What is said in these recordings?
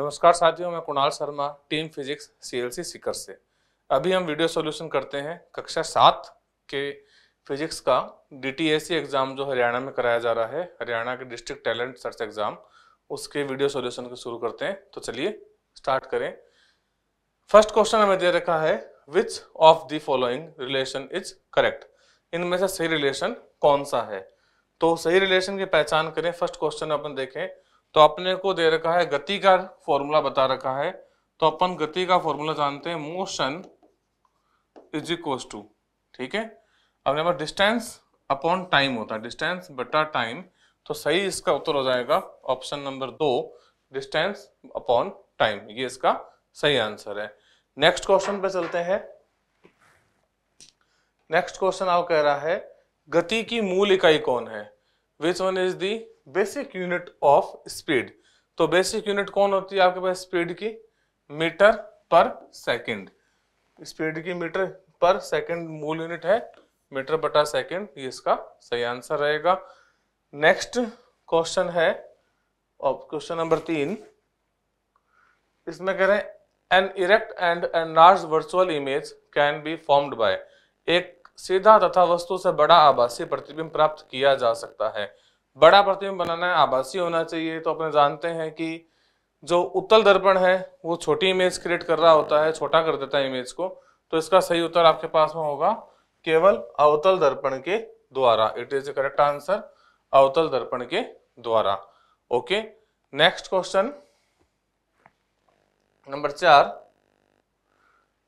नमस्कार साथियों मैं Kunal Sharma team physics CLC Sikar से अभी हम वीडियो सॉल्यूशन करते हैं कक्षा सात के फिजिक्स का डीटीएससी एग्ज़ाम जो हरियाणा में कराया जा रहा है हरियाणा के डिस्ट्रिक्ट टैलेंट सर्च एग्ज़ाम उसके वीडियो सॉल्यूशन को शुरू करते हैं तो चलिए स्टार्ट करें फर्स्ट क्वेश्चन हमें दे रखा है which of the following relation is correct इनमें से सही रिलेशन कौन सा है तो सही रिलेशन की पहचान करें फर्स्ट क्वेश्चन अपन देखें तो अपने को दे रखा है गति का फॉर्मूला बता रखा है तो अपन गति का फॉर्मूला जानते हैं मोशन इज इक्व टू ठीक है अब नंबर डिस्टेंस अपॉन टाइम होता है डिस्टेंस बटा टाइम तो सही इसका उत्तर हो जाएगा ऑप्शन नंबर दो डिस्टेंस अपॉन टाइम ये इसका सही आंसर है नेक्स्ट क्वेश्चन पे चलते हैं नेक्स्ट क्वेश्चन आप कह रहा है गति की मूल इकाई कौन है which one is the basic unit of speed तो बेसिक यूनिट कौन होती है आपके पास स्पीड की मीटर पर सेकंड स्पीड की मीटर पर सेकंड मूल यूनिट है मीटर बटा सेकंड ये इसका सही आंसर रहेगा नेक्स्ट क्वेश्चन है क्वेश्चन नंबर तीन इसमें कह रहे हैं an erect and an large virtual image can be formed by एक सीधा तथा वस्तु से बड़ा आभासी प्रतिबिंब प्राप्त किया जा सकता है बड़ा प्रतिबिंब बनाना है आभासी होना चाहिए तो अपने जानते हैं कि जो उत्तल दर्पण है वो छोटी इमेज क्रिएट कर रहा होता है छोटा कर देता है इमेज को तो इसका सही उत्तर आपके पास में होगा केवल अवतल दर्पण के द्वारा it is a correct answer अवतल दर्पण के द्वारा ओके नेक्स्ट क्वेश्चन नंबर चार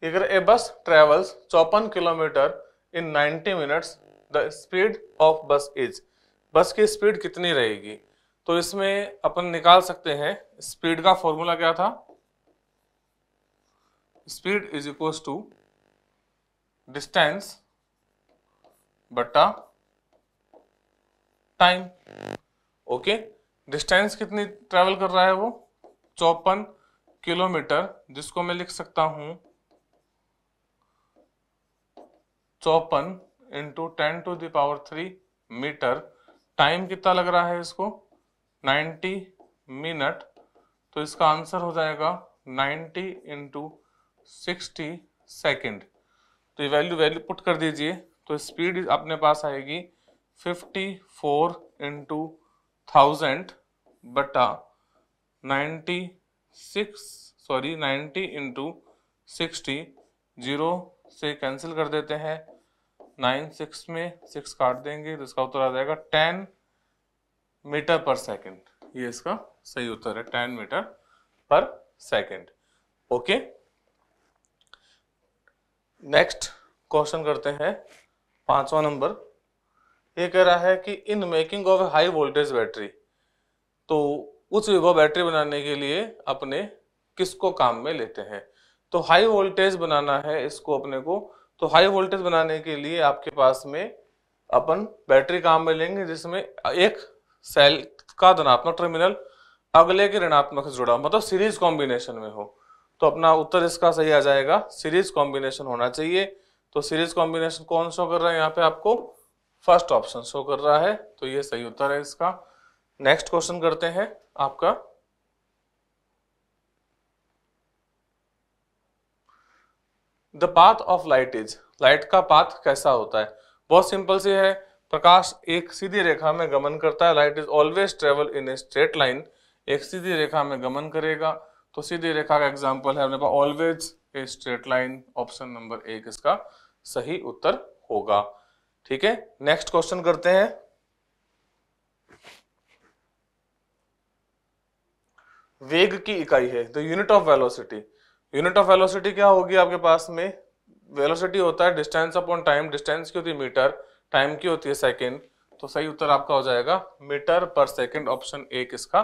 अगर ए बस ट्रेवल्स चौपन kilometre in 90 minutes the speed of bus is bus की स्पीड कितनी रहेगी तो इसमें अपन निकाल सकते हैं स्पीड का फॉर्मूला क्या था speed is equal to distance बट्टा टाइम ओके डिस्टेंस कितनी ट्रेवल कर रहा है वो चौपन किलोमीटर जिसको मैं लिख सकता हूं चौपन into ten to the power three metre time कितना लग रहा है इसको 90 मिनट तो इसका आंसर हो जाएगा 90 इंटू सिक्सटी सेकेंड तो ये वैल्यू वैल्यू पुट कर दीजिए तो स्पीड अपने पास आएगी 54 फोर इंटू थाउजेंड बटा ninety six sorry 90 into sixty zero से कैंसिल कर देते हैं नाइन सिक्स में सिक्स काट देंगे तो इसका उत्तर आ जाएगा टेन मीटर पर सेकेंड ये इसका सही उत्तर है टेन मीटर पर सेकेंड ओके नेक्स्ट क्वेश्चन करते हैं पांचवा नंबर ये कह रहा है कि in making of a high voltage battery तो उच्च विभव बैटरी बनाने के लिए अपने किसको काम में लेते हैं तो हाई वोल्टेज बनाना है इसको अपने को तो हाई वोल्टेज बनाने के लिए आपके पास में अपन बैटरी काम में लेंगे जिसमें एक सेल का धनात्मक टर्मिनल अगले के ऋणात्मक से जुड़ा हो मतलब सीरीज कॉम्बिनेशन में हो तो अपना उत्तर इसका सही आ जाएगा सीरीज कॉम्बिनेशन होना चाहिए तो सीरीज कॉम्बिनेशन कौन शो कर रहा है यहाँ पे आपको फर्स्ट ऑप्शन शो कर रहा है तो ये सही उत्तर है इसका नेक्स्ट क्वेश्चन करते हैं आपका the path of light is light का पाथ कैसा होता है बहुत सिंपल से है प्रकाश एक सीधी रेखा में गमन करता है light is always travel in a straight line एक सीधी रेखा में गमन करेगा तो सीधी रेखा का एग्जाम्पल है अपने पास always a straight line option number एक इसका सही उत्तर होगा ठीक है नेक्स्ट क्वेश्चन करते हैं वेग की इकाई है the unit of velocity unit of velocity क्या होगी आपके पास में वेलोसिटी होता है डिस्टेंस अपॉन टाइम डिस्टेंस की होती है मीटर टाइम की होती है सेकेंड तो सही उत्तर आपका हो जाएगा मीटर पर सेकेंड ऑप्शन एक इसका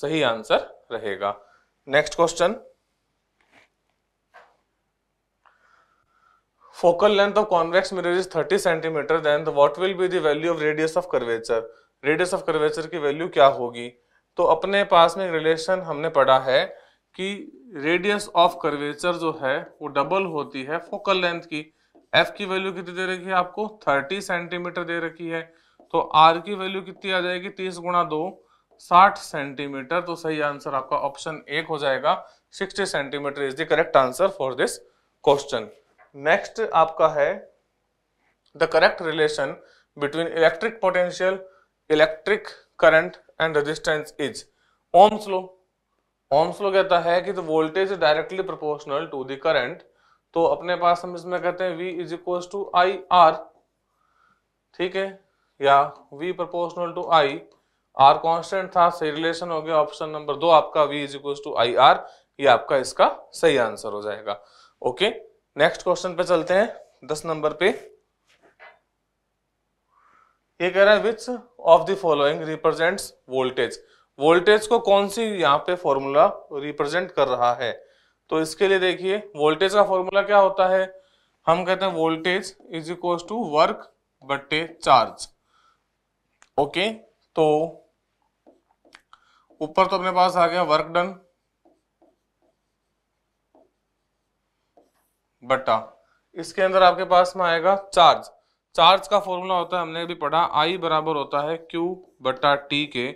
सही आंसर रहेगा next question focal length of convex mirror is 30 centimetre then what will be the value of radius of curvature radius of curvature की वैल्यू क्या होगी तो अपने पास में रिलेशन हमने पढ़ा है कि रेडियस ऑफ कर्वेचर जो है वो डबल होती है फोकल लेंथ की एफ की वैल्यू कितनी दे रखी है आपको थर्टी सेंटीमीटर दे रखी है तो आर की वैल्यू कितनी आ जाएगी तीस गुणा दो साठ सेंटीमीटर तो सही आंसर आपका ऑप्शन एक हो जाएगा sixty centimetre is the correct answer for this question next आपका है the correct relation between electric potential electric current and resistance is Ohm's law Ohm's law कहता है कि the voltage is directly proportional to the current तो अपने पास हम इसमें कहते हैं V is equal to I R ठीक है या V proportional to I R constant था सही रिलेशन हो गया ऑप्शन नंबर दो आपका V is equal to I R ये आपका इसका सही आंसर हो जाएगा ओके नेक्स्ट क्वेश्चन पे चलते हैं दस नंबर पे ये कह रहा है which of the following represents voltage voltage को कौन सी यहाँ पे फॉर्मूला रिप्रेजेंट कर रहा है तो इसके लिए देखिए वोल्टेज का फॉर्मूला क्या होता है हम कहते हैं voltage is equal to work बटे चार्ज ओके तो ऊपर तो अपने पास आ गया वर्क डन बटा इसके अंदर आपके पास में आएगा चार्ज चार्ज का फॉर्मूला होता है हमने भी पढ़ा आई बराबर होता है क्यू बटा टी के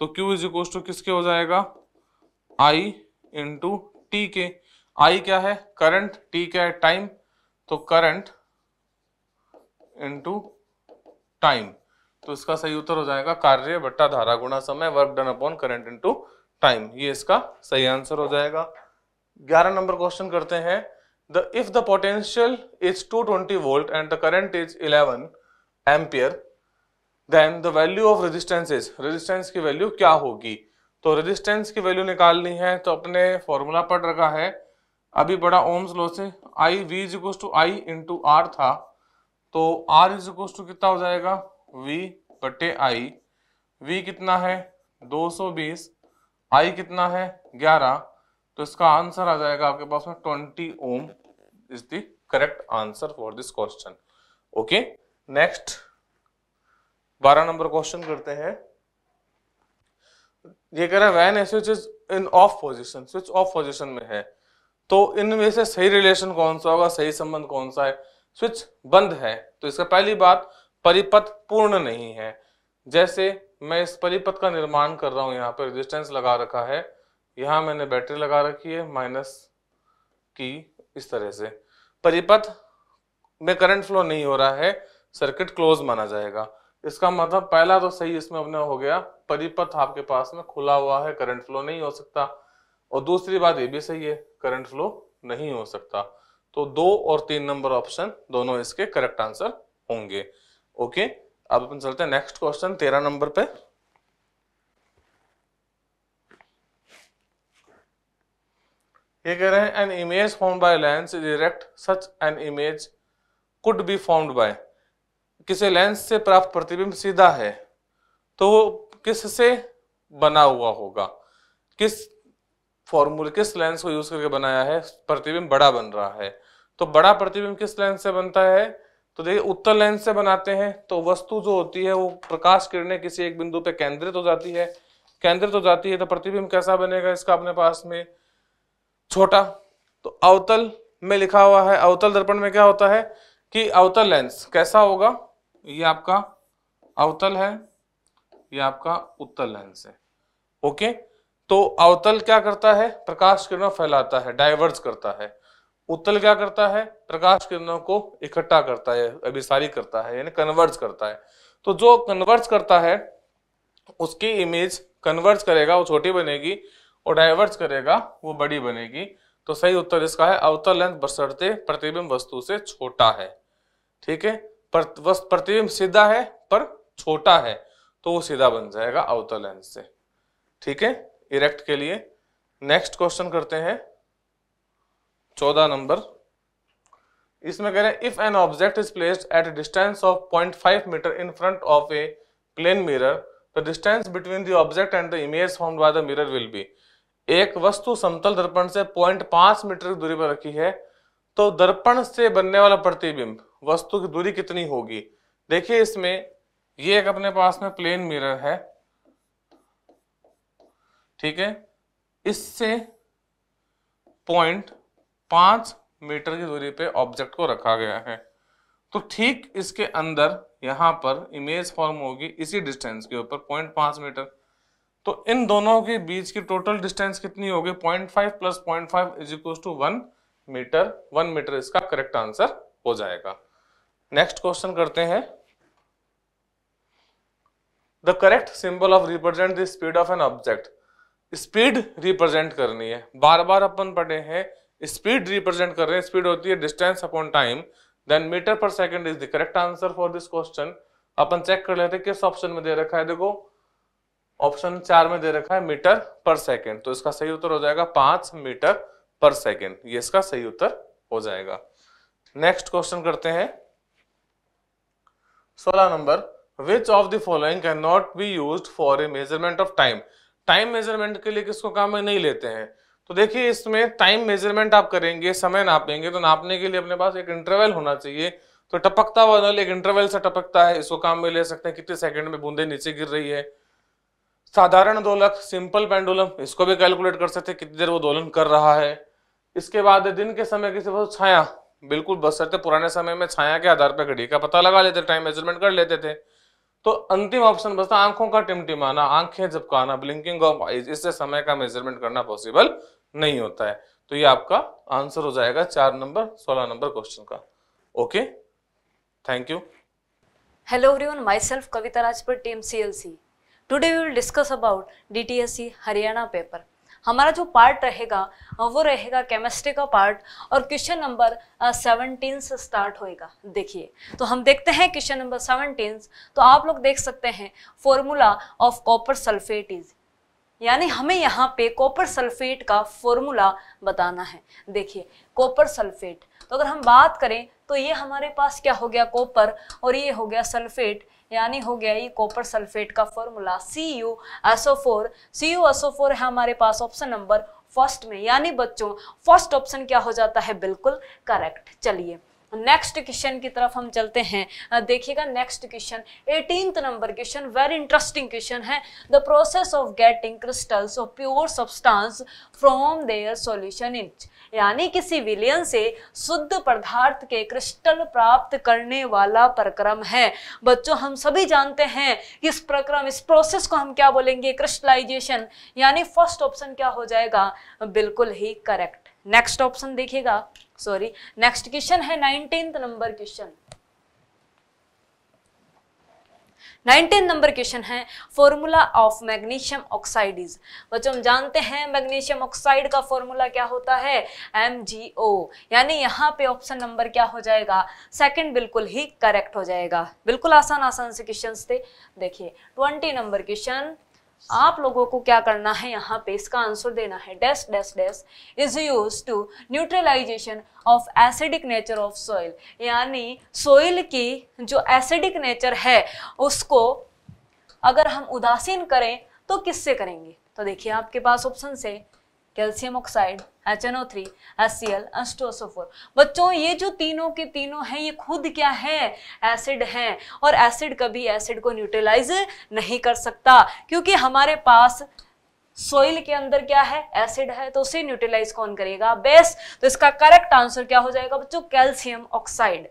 तो Q इज इक्व टू किसके हो जाएगा I इंटू टी के I क्या है करंट T क्या है टाइम तो करंट इंटू टाइम तो इसका सही उत्तर हो जाएगा कार्य बट्टा धारा गुणा समय work done upon current into time ये इसका सही आंसर हो जाएगा ग्यारह नंबर क्वेश्चन करते हैं if the potential is two 220 volt and the current is 11 ampere then the value of is resistance की वैल्यू क्या होगी तो रेजिस्टेंस की वैल्यू निकालनी है तो अपने फॉर्मूला पढ़ रखा है अभी बड़ा ओम्स लॉ से I V is equal to I into R था तो आर इज इक्व टू कितना हो जाएगा वी बटे आई वी कितना है 220 आई कितना है 11 तो इसका आंसर आ जाएगा आपके पास में twenty ohm is the correct answer for this question okay next बारह नंबर क्वेश्चन करते हैं ये कह रहा है when S is in off position switch off position में है तो इनमें से सही रिलेशन कौन सा होगा सही संबंध कौन सा है स्विच बंद है तो इसका पहली बात परिपथ पूर्ण नहीं है जैसे मैं इस परिपथ का निर्माण कर रहा हूँ यहाँ पर रेजिस्टेंस लगा रखा है यहाँ मैंने बैटरी लगा रखी है माइनस की इस तरह से परिपथ में करंट फ्लो नहीं हो रहा है सर्किट क्लोज माना जाएगा इसका मतलब पहला तो सही इसमें अपने हो गया परिपथ आपके पास में खुला हुआ है करंट फ्लो नहीं हो सकता और दूसरी बात ये भी सही है करंट फ्लो नहीं हो सकता तो दो और तीन नंबर ऑप्शन दोनों इसके करेक्ट आंसर होंगे ओके अब अपन चलते हैं नेक्स्ट क्वेश्चन तेरह नंबर पे ये कह रहे हैं an image form by lens is erect such an image could be formed by किसी लेंस से प्राप्त प्रतिबिंब सीधा है तो वो किस से बना हुआ होगा किस फॉर्मूले किस लेंस को यूज करके बनाया है प्रतिबिंब बड़ा बन रहा है तो बड़ा प्रतिबिंब किस लेंस से बनता है तो देखिए उत्तर लेंस से बनाते हैं तो वस्तु जो होती है वो प्रकाश किरणें किसी एक बिंदु पे केंद्रित हो जाती है केंद्रित हो जाती है तो प्रतिबिंब कैसा बनेगा इसका अपने पास में छोटा तो अवतल में लिखा हुआ है अवतल दर्पण में क्या होता है कि अवतल लेंस कैसा होगा ये आपका अवतल है ये आपका उत्तल लेंस है ओके तो अवतल क्या करता है प्रकाश किरणों फैलाता है डाइवर्स करता है उत्तल क्या करता है प्रकाश किरणों को इकट्ठा करता है अभिसारी करता है यानी कन्वर्ज करता है तो जो कन्वर्ज करता है उसकी इमेज कन्वर्ज करेगा वो छोटी बनेगी और डाइवर्ज करेगा वो बड़ी बनेगी तो सही उत्तर इसका है अवतल लेंस बसरते प्रतिबिंब वस्तु से छोटा है ठीक है प्रतिबिंब सीधा है पर छोटा है तो वो सीधा बन जाएगा अवतल लेंस से ठीक है इरेक्ट के लिए नेक्स्ट क्वेश्चन करते हैं चौदह नंबर इसमें कह रहे हैं if an object is placed at distance of 0.5 metre in front of a plane mirror the distance between the object and the image form by the mirror will be एक वस्तु समतल दर्पण से 0.5 मीटर की दूरी पर रखी है तो दर्पण से बनने वाला प्रतिबिंब वस्तु की दूरी कितनी होगी देखिए इसमें ये एक अपने पास में प्लेन मिरर है ठीक है इससे पॉइंट पांच मीटर की दूरी पे ऑब्जेक्ट को रखा गया है तो ठीक इसके अंदर यहां पर इमेज फॉर्म होगी इसी डिस्टेंस के ऊपर पॉइंट पांच मीटर तो इन दोनों के बीच की टोटल डिस्टेंस कितनी होगी point five plus point five is equal to one metre one metre इसका करेक्ट आंसर हो जाएगा नेक्स्ट क्वेश्चन करते हैं the correct symbol of represent the speed of an object speed represent करनी है बार बार अपन पढ़े हैं स्पीड रिप्रेजेंट कर रहे हैं स्पीड होती है distance upon time then metre पर second is the correct answer for this question अपन चेक कर लेते हैं किस ऑप्शन में दे रखा है देखो ऑप्शन चार में दे रखा है मीटर पर सेकंड तो इसका सही उत्तर हो जाएगा पांच मीटर पर सेकेंड ये इसका सही उत्तर हो जाएगा नेक्स्ट क्वेश्चन करते हैं सोलह नंबर which of the following can not be use for a measurement of time time measurement के लिए किसको काम में नहीं लेते हैं तो देखिए इसमें टाइम मेजरमेंट आप करेंगे समय नापेंगे तो नापने के लिए अपने पास एक इंटरवल होना चाहिए तो टपकता हुआ नल एक इंटरवल से टपकता है इसको काम में ले सकते हैं कितने सेकंड में बूंदे नीचे गिर रही है साधारण दोलक सिंपल पेंडुलम इसको भी कैलकुलेट कर सकते हैं कितनी देर वो दोलन कर रहा है इसके बाद दिन के समय किसी वस्तु छाया बिल्कुल बस सकते पुराने समय में छाया के आधार पर घड़ी का पता लगा लेते टाइम मेजरमेंट कर लेते थे तो अंतिम ऑप्शन बचता आंखों का टिमटिमाना आंखें झपकाना ब्लिंकिंग ऑफ आइज इससे समय का मेजरमेंट करना पॉसिबल नहीं होता है तो ये आपका आंसर हो जाएगा चार नंबर सोलह नंबर क्वेश्चन का okay thank you hello everyone my self Kavita Rajpur team C L C today we will discuss about D T S C Haryana paper हमारा जो पार्ट रहेगा वो रहेगा केमिस्ट्री का पार्ट और क्वेश्चन नंबर सेवनटीन से स्टार्ट होएगा देखिए तो हम देखते हैं क्वेश्चन नंबर सेवनटीन तो आप लोग देख सकते हैं formula of copper sulphate is यानी हमें यहाँ पे कॉपर सल्फेट का फॉर्मूला बताना है देखिए कॉपर सल्फेट तो अगर हम बात करें तो ये हमारे पास क्या हो गया कॉपर और ये हो गया सल्फेट यानी हो गया ये कॉपर सल्फेट का formula C U SO four C U SO four है हमारे पास ऑप्शन नंबर फर्स्ट में यानी बच्चों फर्स्ट ऑप्शन क्या हो जाता है बिल्कुल करेक्ट चलिए नेक्स्ट क्वेश्चन की तरफ हम चलते हैं देखिएगा next question eighteen number question very interesting question है the process of getting crystals of pure substance from their solution इंच यानी किसी विलियन से शुद्ध पदार्थ के क्रिस्टल प्राप्त करने वाला प्रक्रम है बच्चों हम सभी जानते हैं कि इस प्रक्रम इस प्रोसेस को हम क्या बोलेंगे क्रिस्टलाइजेशन यानी फर्स्ट ऑप्शन क्या हो जाएगा बिल्कुल ही करेक्ट नेक्स्ट ऑप्शन देखिएगा सॉरी नेक्स्ट क्वेश्चन है nineteen number question nineteen number question है formula of magnesium oxide is बच्चों हम जानते हैं मैग्नीशियम ऑक्साइड का फॉर्मूला क्या होता है एम जी ओ यानी यहाँ पे ऑप्शन नंबर क्या हो जाएगा सेकंड बिल्कुल ही करेक्ट हो जाएगा बिल्कुल आसान आसान से क्वेश्चन थे देखिए ट्वेंटी नंबर क्वेश्चन आप लोगों को क्या करना है यहाँ पे इसका आंसर देना है डेस्ट डेस्ट डेस्ट is use to neutralization of acidic nature of soil यानी सॉइल की जो एसिडिक नेचर है उसको अगर हम उदासीन करें तो किससे करेंगे तो देखिए आपके पास ऑप्शन से कैल्शियम ऑक्साइड एच एन बच्चों ये जो तीनों के तीनों हैं ये खुद क्या है एसिड है और एसिड कभी एसिड को न्यूट्रलाइज नहीं कर सकता क्योंकि हमारे पास सोइल के अंदर क्या है एसिड है तो उसे न्यूट्रलाइज कौन करेगा बेस तो इसका करेक्ट आंसर क्या हो जाएगा बच्चों कैल्शियम ऑक्साइड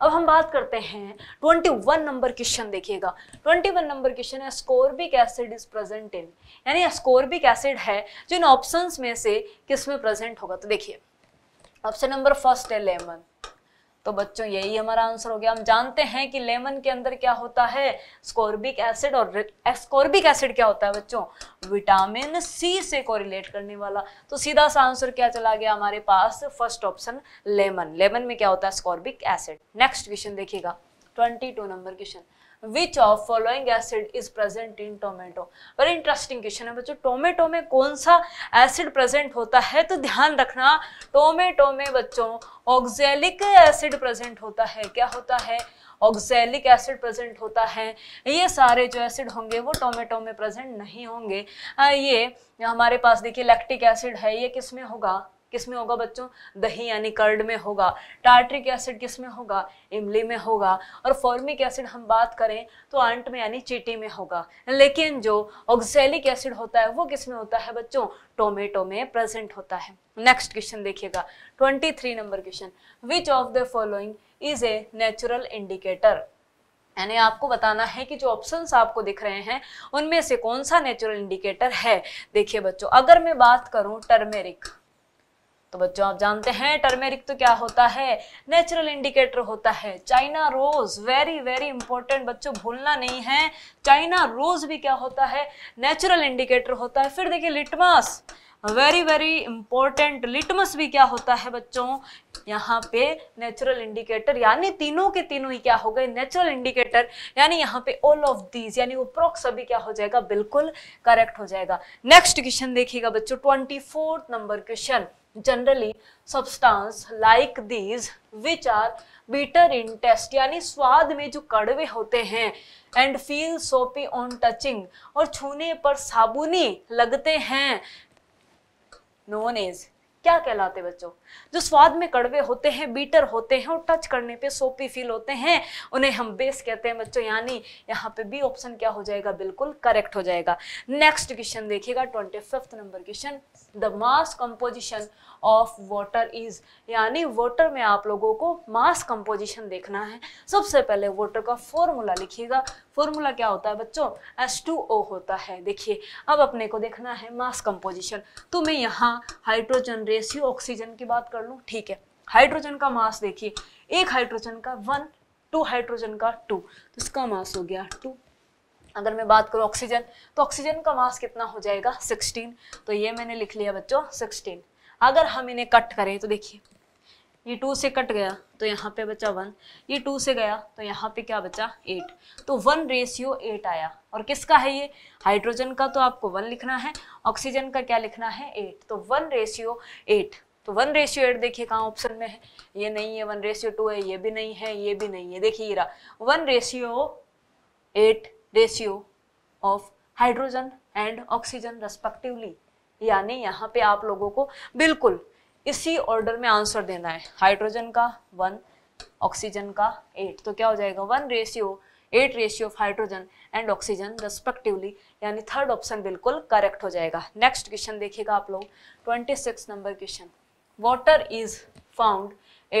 अब हम बात करते हैं 21 नंबर क्वेश्चन देखिएगा 21 नंबर क्वेश्चन है ascorbic acid is present in यानी स्कोरबिक एसिड है जो इन ऑप्शंस में से किस में प्रेजेंट होगा तो देखिए ऑप्शन नंबर फर्स्ट है लेमन तो बच्चों यही हमारा आंसर हो गया हम जानते हैं कि लेमन के अंदर क्या होता है स्कॉर्बिक एसिड और एस्कोर्बिक एसिड क्या होता है बच्चों विटामिन सी से कोरिलेट करने वाला तो सीधा सा आंसर क्या चला गया हमारे पास फर्स्ट ऑप्शन लेमन लेमन में क्या होता है स्कॉर्बिक एसिड नेक्स्ट क्वेश्चन देखिएगा twenty two number question which of following acid is present in tomato very interesting question है बच्चों टोमेटो में कौन सा एसिड प्रेजेंट होता है तो ध्यान रखना टोमेटो में बच्चों ऑक्जेलिक एसिड प्रेजेंट होता है क्या होता है ऑक्जेलिक एसिड प्रेजेंट होता है ये सारे जो एसिड होंगे वो टोमेटो में प्रेजेंट नहीं होंगे ये हमारे पास देखिए लैक्टिक एसिड है ये किस में होगा किस में होगा बच्चों दही यानी कर्ड में होगा टार्ट्रिक एसिड किस में होगा इमली में होगा और फॉर्मिक एसिड हम बात करें तो आंट में यानी चीटी में होगा लेकिन जो ऑक्सैलिक एसिड होता है वो किस में होता है बच्चों टोमेटो में प्रेजेंट होता है नेक्स्ट क्वेश्चन देखिएगा twenty three number question which of the following is a natural indicator यानी आपको बताना है कि जो ऑप्शंस आपको दिख रहे हैं उनमें से कौन सा नेचुरल इंडिकेटर है देखिए बच्चों अगर मैं बात करूं टर्मेरिक तो बच्चों आप जानते हैं टर्मेरिक तो क्या होता है नेचुरल इंडिकेटर होता है China rose very very important बच्चों भूलना नहीं है चाइना रोज भी क्या होता है नेचुरल इंडिकेटर होता है फिर देखिए litmus very very important litmus भी क्या होता है बच्चों यहाँ पे नेचुरल इंडिकेटर यानी तीनों के तीनों ही क्या हो गए नेचुरल इंडिकेटर यानी यहाँ पे ऑल ऑफ दीज यानी उपरोक्त सभी क्या हो जाएगा बिल्कुल करेक्ट हो जाएगा नेक्स्ट क्वेश्चन देखिएगा बच्चों twenty number question generally substance like these which are bitter in taste यानी स्वाद में जो कड़वे होते हैं and feel soapy on touching और छूने पर साबुनी लगते हैं नोन एज क्या कहलाते बच्चों जो स्वाद में कड़वे होते हैं बीटर होते हैं और टच करने पे सोपी फील होते हैं उन्हें हम बेस कहते हैं बच्चों यानी यहाँ पे बी ऑप्शन क्या हो जाएगा बिल्कुल करेक्ट हो जाएगा नेक्स्ट क्वेश्चन देखिएगा twenty fifth number question the mass composition of water is यानी वाटर में आप लोगों को मास कंपोजिशन देखना है सबसे पहले वाटर का फॉर्मूला लिखिएगा फॉर्मूला क्या होता है बच्चों एस टू ओ होता है देखिए अब अपने को देखना है मास कंपोजिशन तो मैं यहाँ हाइड्रोजन रेशियो ऑक्सीजन की बात बात कर लूँ ठीक है हाइड्रोजन का मास देखिए एक हाइड्रोजन का वन टू हाइड्रोजन का टू तो इसका मास हो गया टू अगर मैं बात करूं ऑक्सीजन तो ऑक्सीजन का मास कितना हो जाएगा सिक्सटीन तो ये मैंने लिख लिया बच्चों सिक्सटीन अगर हम इन्हें कट करें तो देखिए ये टू से कट गया तो यहाँ पे बचा वन ये टू से गया तो यहाँ पे क्या बचा eight to one ratio eight आया और किसका है ये हाइड्रोजन का तो आपको वन लिखना है ऑक्सीजन का क्या लिखना है eight to one ratio eight to one ratio eight देखिए कहाँ ऑप्शन में है ये नहीं है वन रेशियो टू है ये भी नहीं है ये भी नहीं है देखिए रहा one ratio eight ratio of hydrogen and oxygen respectively यानी यहाँ पे आप लोगों को बिल्कुल इसी ऑर्डर में आंसर देना है हाइड्रोजन का वन ऑक्सीजन का एट तो क्या हो जाएगा one ratio eight ratio of hydrogen and oxygen respectively यानी थर्ड ऑप्शन बिल्कुल करेक्ट हो जाएगा नेक्स्ट क्वेश्चन देखिएगा आप लोग twenty six number question water is found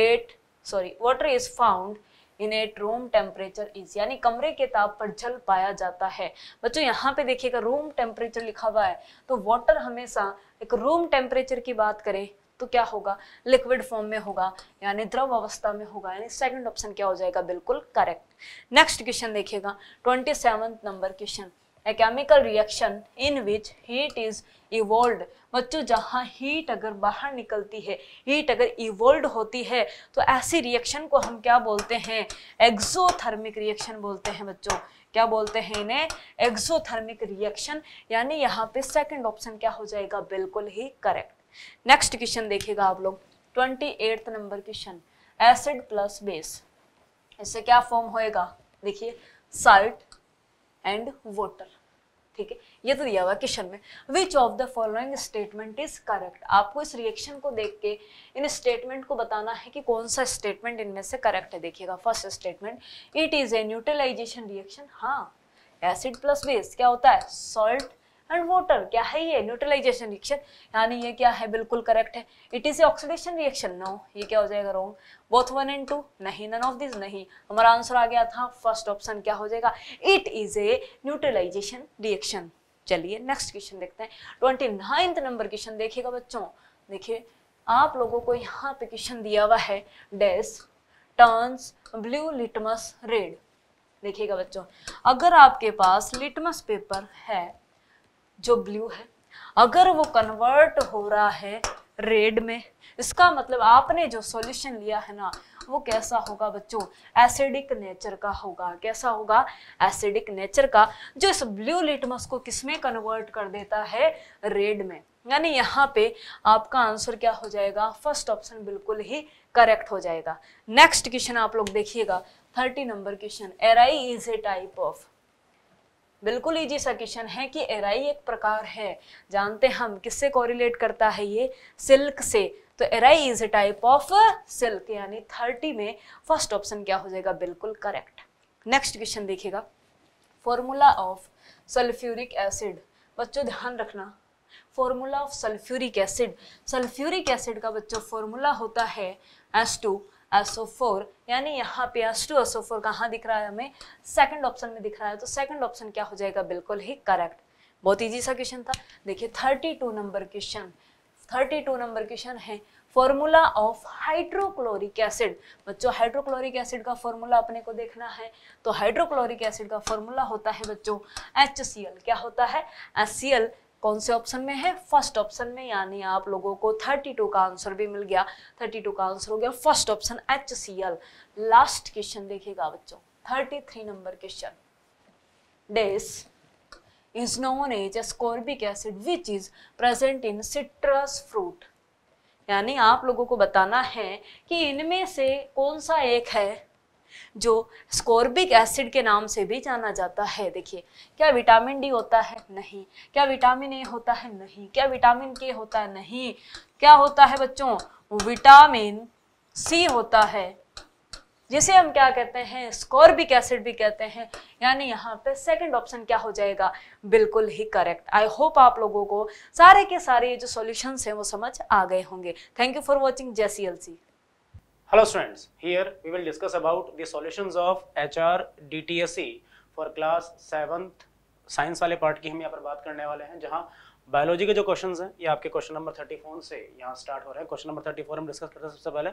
at sorry water is found in at room temperature is यानी कमरे के ताप पर जल पाया जाता है बच्चों यहाँ पे देखिएगा रूम टेम्परेचर लिखा हुआ है तो वाटर हमेशा एक रूम टेम्परेचर की बात करें तो क्या होगा लिक्विड फॉर्म में होगा यानी द्रव अवस्था में होगा यानी सेकंड ऑप्शन क्या हो जाएगा बिल्कुल करेक्ट नेक्स्ट क्वेश्चन देखिएगा twenty seven number question a chemical reaction in which heat is evolved बच्चों जहाँ हीट अगर बाहर निकलती है हीट अगर इवोल्ड होती है तो ऐसी रिएक्शन को हम क्या बोलते हैं एक्सोथर्मिक रिएक्शन बोलते हैं बच्चों क्या बोलते हैं इन्हें एक्सोथर्मिक रिएक्शन यानी यहाँ पे सेकंड ऑप्शन क्या हो जाएगा बिल्कुल ही करेक्ट नेक्स्ट क्वेश्चन देखिएगा आप लोग twenty number question acid plus base इससे क्या फॉर्म होएगा देखिए साल्ट एंड वाटर ठीक है ये तो दिया हुआ क्वेश्चन में which of the following statement is correct आपको इस रिएक्शन को देख के इन स्टेटमेंट को बताना है कि कौन सा स्टेटमेंट इनमें से करेक्ट है देखिएगा first statement it is a neutralization reaction हाँ एसिड प्लस बेस क्या होता है सॉल्ट एंड वाटर क्या है ये न्यूट्रलाइजेशन रिएक्शन यानी ये क्या है बिल्कुल करेक्ट है it is a oxidation reaction no ये क्या हो जाएगा wrong both one and two नहीं नन ऑफ दिस नहीं हमारा आंसर आ गया था फर्स्ट ऑप्शन क्या हो जाएगा it is a neutralization reaction चलिए नेक्स्ट क्वेश्चन देखते हैं ट्वेंटी नाइन्थ नंबर क्वेश्चन देखिएगा बच्चों देखिए आप लोगों को यहाँ पे क्वेश्चन दिया हुआ है this turns blue litmus red देखिएगा बच्चों अगर आपके पास लिटमस पेपर है जो ब्लू है अगर वो कन्वर्ट हो रहा है रेड में इसका मतलब आपने जो सॉल्यूशन लिया है ना वो कैसा होगा बच्चों एसिडिक नेचर का होगा कैसा होगा एसिडिक नेचर का जो इस ब्लू लिटमस को किसमें कन्वर्ट कर देता है रेड में यानी यहाँ पे आपका आंसर क्या हो जाएगा फर्स्ट ऑप्शन बिल्कुल ही करेक्ट हो जाएगा नेक्स्ट क्वेश्चन आप लोग देखिएगा thirty number question Eri is a type of बिल्कुल इजी सा क्वेश्चन है कि एराई एक प्रकार है जानते हम किससे कोरिलेट करता है ये सिल्क से तो Eri is a type of silk यानी थर्टी में फर्स्ट ऑप्शन क्या हो जाएगा बिल्कुल करेक्ट नेक्स्ट क्वेश्चन देखिएगा फॉर्मूला ऑफ सल्फ्यूरिक एसिड बच्चों ध्यान रखना formula of sulphuric acid sulphuric acid का बच्चों फॉर्मूला होता है एस टू एसोफोर यानी यहाँ पे एस टू एसोफोर कहाँ दिख रहा है हमें सेकंड ऑप्शन में दिख रहा है तो सेकंड ऑप्शन क्या हो जाएगा बिल्कुल ही करेक्ट बहुत ईजी सा क्वेश्चन था देखिए thirty two number question thirty two number question है फॉर्मूला ऑफ हाइड्रोक्लोरिक एसिड बच्चों हाइड्रोक्लोरिक एसिड का फॉर्मूला अपने को देखना है तो हाइड्रोक्लोरिक एसिड का फॉर्मूला होता है बच्चों HCl क्या होता है HCl कौन से ऑप्शन में है फर्स्ट ऑप्शन में यानी आप लोगों को 32 का आंसर भी मिल गया 32 का आंसर हो गया first option H C L last question देखिएगा बच्चों 33 नंबर क्वेश्चन डेस is known as ascorbic acid which is present in citrus fruit यानी आप लोगों को बताना है कि इनमें से कौन सा एक है जो स्कॉर्बिक एसिड के नाम से भी जाना जाता है देखिए क्या विटामिन डी होता है नहीं क्या विटामिन ए होता है नहीं क्या विटामिन के होता है नहीं क्या होता है बच्चों विटामिन सी होता है जिसे हम क्या कहते हैं स्कॉर्बिक एसिड भी कहते हैं यानी यहाँ पे सेकंड ऑप्शन क्या हो जाएगा बिल्कुल ही करेक्ट आई होप आप लोगों को सारे के सारे जो सॉल्यूशंस हैं वो समझ आ गए होंगे थैंक यू फॉर वॉचिंग जैसी एल Hello students, here we will discuss about the solutions of HR DTSE for class seventh science वाले पार्ट की हम यहाँ पर बात करने वाले हैं जहाँ बायोलॉजी के जो क्वेश्चन हैं ये आपके क्वेश्चन नंबर थर्टी फोर से यहाँ स्टार्ट हो रहे हैं क्वेश्चन नंबर 34 हम डिस्कस करते हैं सबसे पहले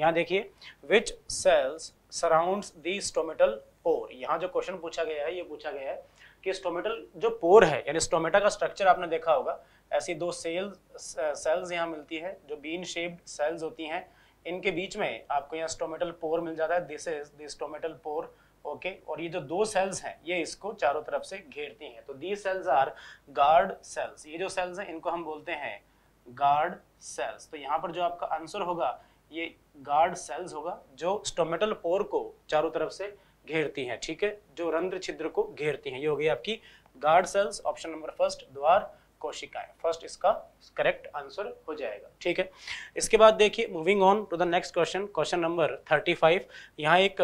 यहाँ देखिए which cells surrounds the stomatal pore यहाँ जो क्वेश्चन पूछा गया है ये पूछा गया है कि स्टोमेटल जो पोर है यानी स्टोमेटा का स्ट्रक्चर आपने देखा होगा ऐसी दो सेल्स सेल्स यहाँ मिलती है जो बीन शेप्ड सेल्स होती हैं इनके बीच में आपको यहाँ स्टोमेटल पोर मिल जाता है this is this stomatal pore okay और ये जो दो सेल्स हैं ये इसको चारों तरफ से घेरती हैं तो the cells are guard cells ये जो सेल्स हैं इनको हम बोलते हैं गार्ड सेल्स तो यहाँ पर जो आपका आंसर होगा ये गार्ड सेल्स होगा जो स्टोमेटल पोर को चारों तरफ से घेरती हैं ठीक है जो रंध्र छिद्र को घेरती हैं ये हो गई आपकी guard cells option number first द्वार कोशिकाएं फर्स्ट इसका करेक्ट आंसर हो जाएगा ठीक है इसके बाद देखिए moving on to the next question question number 35 five यहाँ एक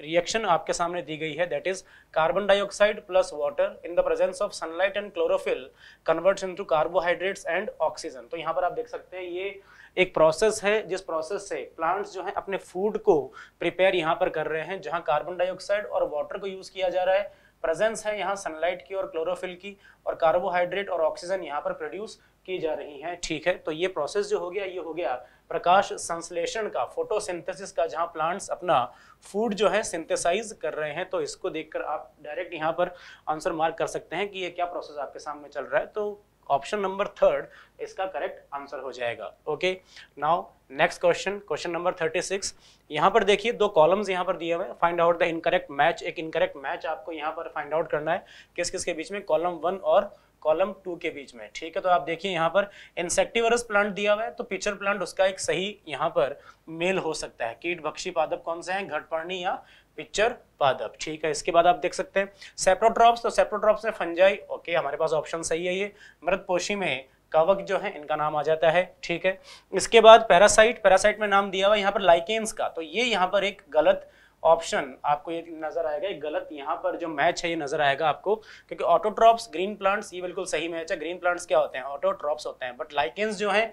रिएक्शन uh, आपके सामने दी गई है that is carbon dioxide plus water in the presence of sunlight and chlorophyll converts into carbohydrates and oxygen तो यहाँ पर आप देख सकते हैं ये एक प्रोसेस है जिस प्रोसेस से प्लांट्स जो है अपने फूड को प्रिपेयर यहाँ पर कर रहे हैं जहाँ कार्बन डाइऑक्साइड और वाटर को यूज किया जा रहा है प्रेजेंस है यहाँ सनलाइट की और क्लोरोफिल की और कार्बोहाइड्रेट और ऑक्सीजन यहाँ पर प्रोड्यूस की जा रही है ठीक है तो ये प्रोसेस जो हो गया ये हो गया प्रकाश संश्लेषण का फोटोसिंथेसिस का जहाँ प्लांट्स अपना फूड जो है सिंथेसाइज कर रहे हैं तो इसको देखकर आप डायरेक्ट यहाँ पर आंसर मार्क कर सकते हैं कि ये क्या प्रोसेस आपके सामने चल रहा है तो ऑप्शन नंबर थर्ड इसका करेक्ट आंसर हो जाएगा okay now next question question number thirty six यहाँ पर देखिए दो कॉलम्स यहाँ पर दिए हुए find out the incorrect match एक इनकरेक्ट मैच आपको यहाँ पर फाइंड आउट करना है किस किस के बीच में कॉलम वन और कॉलम टू के बीच में ठीक है तो आप देखिए यहाँ पर इंसेक्टिवरस प्लांट दिया हुआ है तो पिचर प्लांट उसका एक सही यहाँ पर मेल हो सकता है कीट भक्षी पादप कौन से हैं घटपर्णी या पिक्चर पादप ठीक है इसके बाद आप देख सकते हैं सेप्रोट्रॉप्स तो सेप्रोट्रॉप्स में फंजाई ओके हमारे पास ऑप्शन सही है ये मृतपोशी में कवक जो है इनका नाम आ जाता है ठीक है इसके बाद पैरासाइट पैरासाइट में नाम दिया हुआ यहाँ पर लाइकेन्स का तो ये यहाँ पर एक गलत ऑप्शन आपको ये नजर आएगा एक गलत यहाँ पर जो मैच है ये नजर आएगा आपको क्योंकि ऑटोट्रॉप्स ग्रीन प्लांट्स ये बिल्कुल सही मैच है ग्रीन प्लांट्स क्या होते हैं ऑटोट्रॉप्स होते हैं बट लाइकेन्स जो है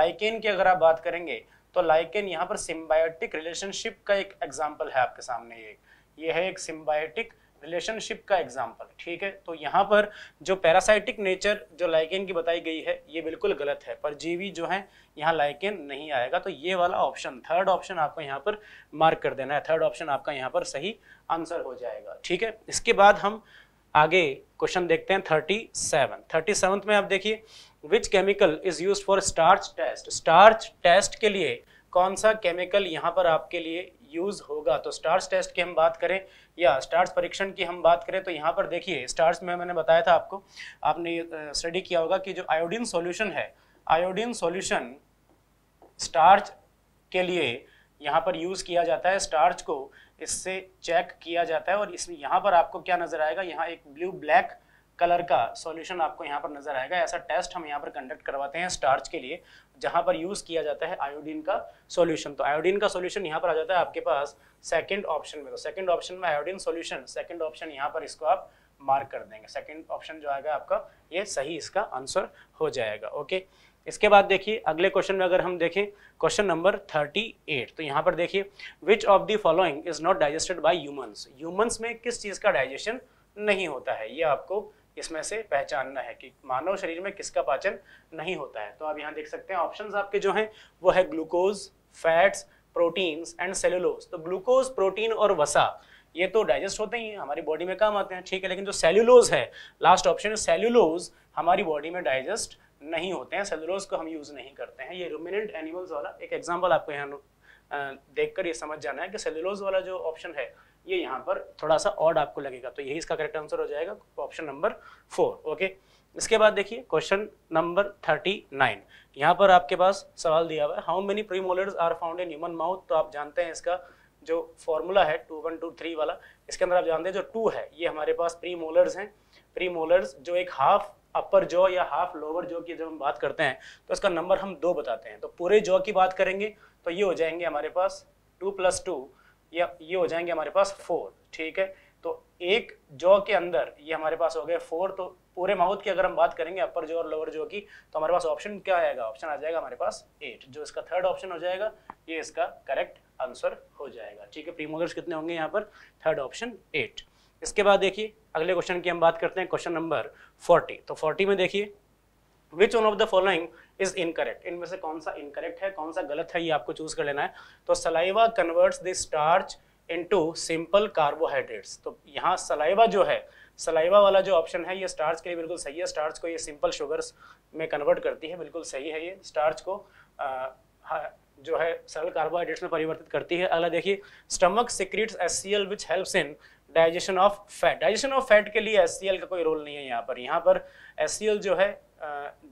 लाइकेन की अगर आप बात करेंगे तो लाइकेन यहाँ पर सिम्बायोटिक रिलेशनशिप का एक एग्जाम्पल है आपके सामने ये ये है एक सिम्बायोटिक रिलेशनशिप का एग्जाम्पल ठीक है तो यहाँ पर जो पैरासाइटिक नेचर जो लाइकेन की बताई गई है ये बिल्कुल गलत है पर जीवी जो है यहाँ लाइकेन नहीं आएगा तो ये वाला ऑप्शन थर्ड ऑप्शन आपको यहाँ पर मार्क कर देना है थर्ड ऑप्शन आपका यहाँ पर सही आंसर हो जाएगा ठीक है इसके बाद हम आगे क्वेश्चन देखते हैं थर्टी सेवन थर्टी सेवन में आप देखिए which chemical is use for starch test starch test के लिए कौन सा केमिकल यहाँ पर आपके लिए यूज होगा तो स्टार्स टेस्ट की हम बात करें या स्टार्स परीक्षण की हम बात करें तो यहाँ पर देखिए स्टार्स में मैंने बताया था आपको आपने स्टडी किया होगा कि जो आयोडीन सॉल्यूशन है आयोडीन सॉल्यूशन स्टार्च के लिए यहाँ पर यूज किया जाता है स्टार्च को इससे चेक किया जाता है और इसमें यहाँ पर आपको क्या नज़र आएगा यहाँ एक ब्लू ब्लैक कलर का सॉल्यूशन आपको यहाँ पर नज़र आएगा ऐसा टेस्ट हम यहाँ पर कंडक्ट करवाते हैं स्टार्च के लिए जहाँ पर यूज़ किया जाता है आयोडीन का सॉल्यूशन तो आयोडीन का सॉल्यूशन यहाँ पर आ जाता है आपके पास सेकंड ऑप्शन में तो सेकंड ऑप्शन में आयोडीन सॉल्यूशन सेकंड ऑप्शन यहाँ पर इसको आप मार्क कर देंगे सेकेंड ऑप्शन जो आएगा आपका ये सही इसका आंसर हो जाएगा ओके इसके बाद देखिए अगले क्वेश्चन में अगर हम देखें क्वेश्चन नंबर 38 तो यहाँ पर देखिए which of the following is not digested by humans humans में किस चीज़ का डाइजेशन नहीं होता है ये आपको इसमें से पहचानना है कि मानव शरीर में किसका पाचन नहीं होता है तो आप यहाँ देख सकते हैं ऑप्शन आपके जो है वो है glucose fats proteins and cellulose तो ग्लूकोज प्रोटीन और वसा ये तो डाइजेस्ट होते ही है हमारी बॉडी में काम आते हैं ठीक है लेकिन जो सेल्यूलोज है लास्ट ऑप्शन सेल्यूलोज हमारी बॉडी में डाइजेस्ट नहीं होते हैं सेलुलोज को हम यूज़ नहीं करते हैं ये रूमिनेंट एनिमल्स वाला एक एग्जाम्पल आपको यहाँ देख कर ये समझ जाना है कि सेलुलोज वाला जो ऑप्शन है ये यहाँ पर थोड़ा सा ऑड आपको लगेगा तो यही इसका करेक्ट आंसर हो जाएगा ऑप्शन नंबर फोर ओके इसके बाद देखिए क्वेश्चन नंबर थर्टी नाइन यहाँ पर आपके पास सवाल दिया हुआ है how many premolars are found in human mouth तो आप जानते हैं इसका जो फॉर्मूला है टू वन टू थ्री वाला इसके अंदर आप जानते हैं जो टू है ये हमारे पास प्री मोलर्स हैं प्री मोलर्स जो एक हाफ अपर जॉ या हाफ लोअर जॉ की जब हम बात करते हैं तो इसका नंबर हम दो बताते हैं तो पूरे जॉ की बात करेंगे तो ये हो जाएंगे हमारे पास टू प्लस टू या ये हो जाएंगे हमारे पास फोर ठीक है तो एक जॉ के अंदर ये हमारे पास हो गए फोर तो पूरे माउथ की अगर हम बात करेंगे अपर जो और लोअर जो की तो हमारे पास ऑप्शन क्या आएगा ऑप्शन आ जाएगा हमारे पास एट जो इसका थर्ड ऑप्शन हो जाएगा ये इसका करेक्ट आंसर हो जाएगा ठीक है प्रीमोलर्स कितने होंगे यहाँ पर थर्ड ऑप्शन एट इसके बाद देखिए अगले क्वेश्चन की हम बात करते हैं क्वेश्चन नंबर फोर्टी तो फोर्टी में देखिए which one of the following is incorrect इनमें से कौन सा इनकरेक्ट है कौन सा गलत है ये आपको चूज कर लेना है तो saliva converts the starch into simple carbohydrates तो यहाँ सलाइवा जो है सलाइवा वाला जो ऑप्शन है ये स्टार्च के लिए बिल्कुल सही है स्टार्च को ये सिंपल शुगर्स में कन्वर्ट करती है बिल्कुल सही है ये स्टार्च को आ, जो है सरल कार्बोहाइड्रेट्स में परिवर्तित करती है अगला देखिए stomach secretes S C L which helps in digestion of fat digestion of fat के लिए एस का कोई रोल नहीं है यहाँ पर यहाँ पर एस जो है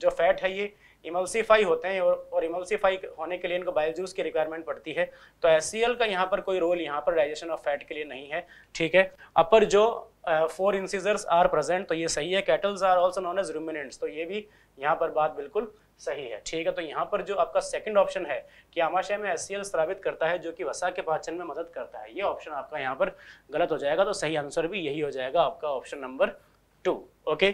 जो फैट है ये इमल्सीफाई होते हैं और और इमल्सीफाई होने के लिए इनको बाइल जूस की रिक्वायरमेंट पड़ती है तो एस का यहाँ पर कोई रोल यहाँ पर डाइजेशन ऑफ फैट के लिए नहीं है ठीक है अपर जो फोर इंसीजर्स आर प्रेजेंट तो ये सही है cattles are also known as ruminants तो ये भी यहाँ पर बात बिल्कुल सही है ठीक है तो यहाँ पर जो आपका सेकंड ऑप्शन है कि आमाशय में एस स्रावित करता है जो कि वसा के पाचन में मदद करता है ये ऑप्शन आपका यहाँ पर गलत हो जाएगा तो सही आंसर भी यही हो जाएगा आपका ऑप्शन नंबर टू ओके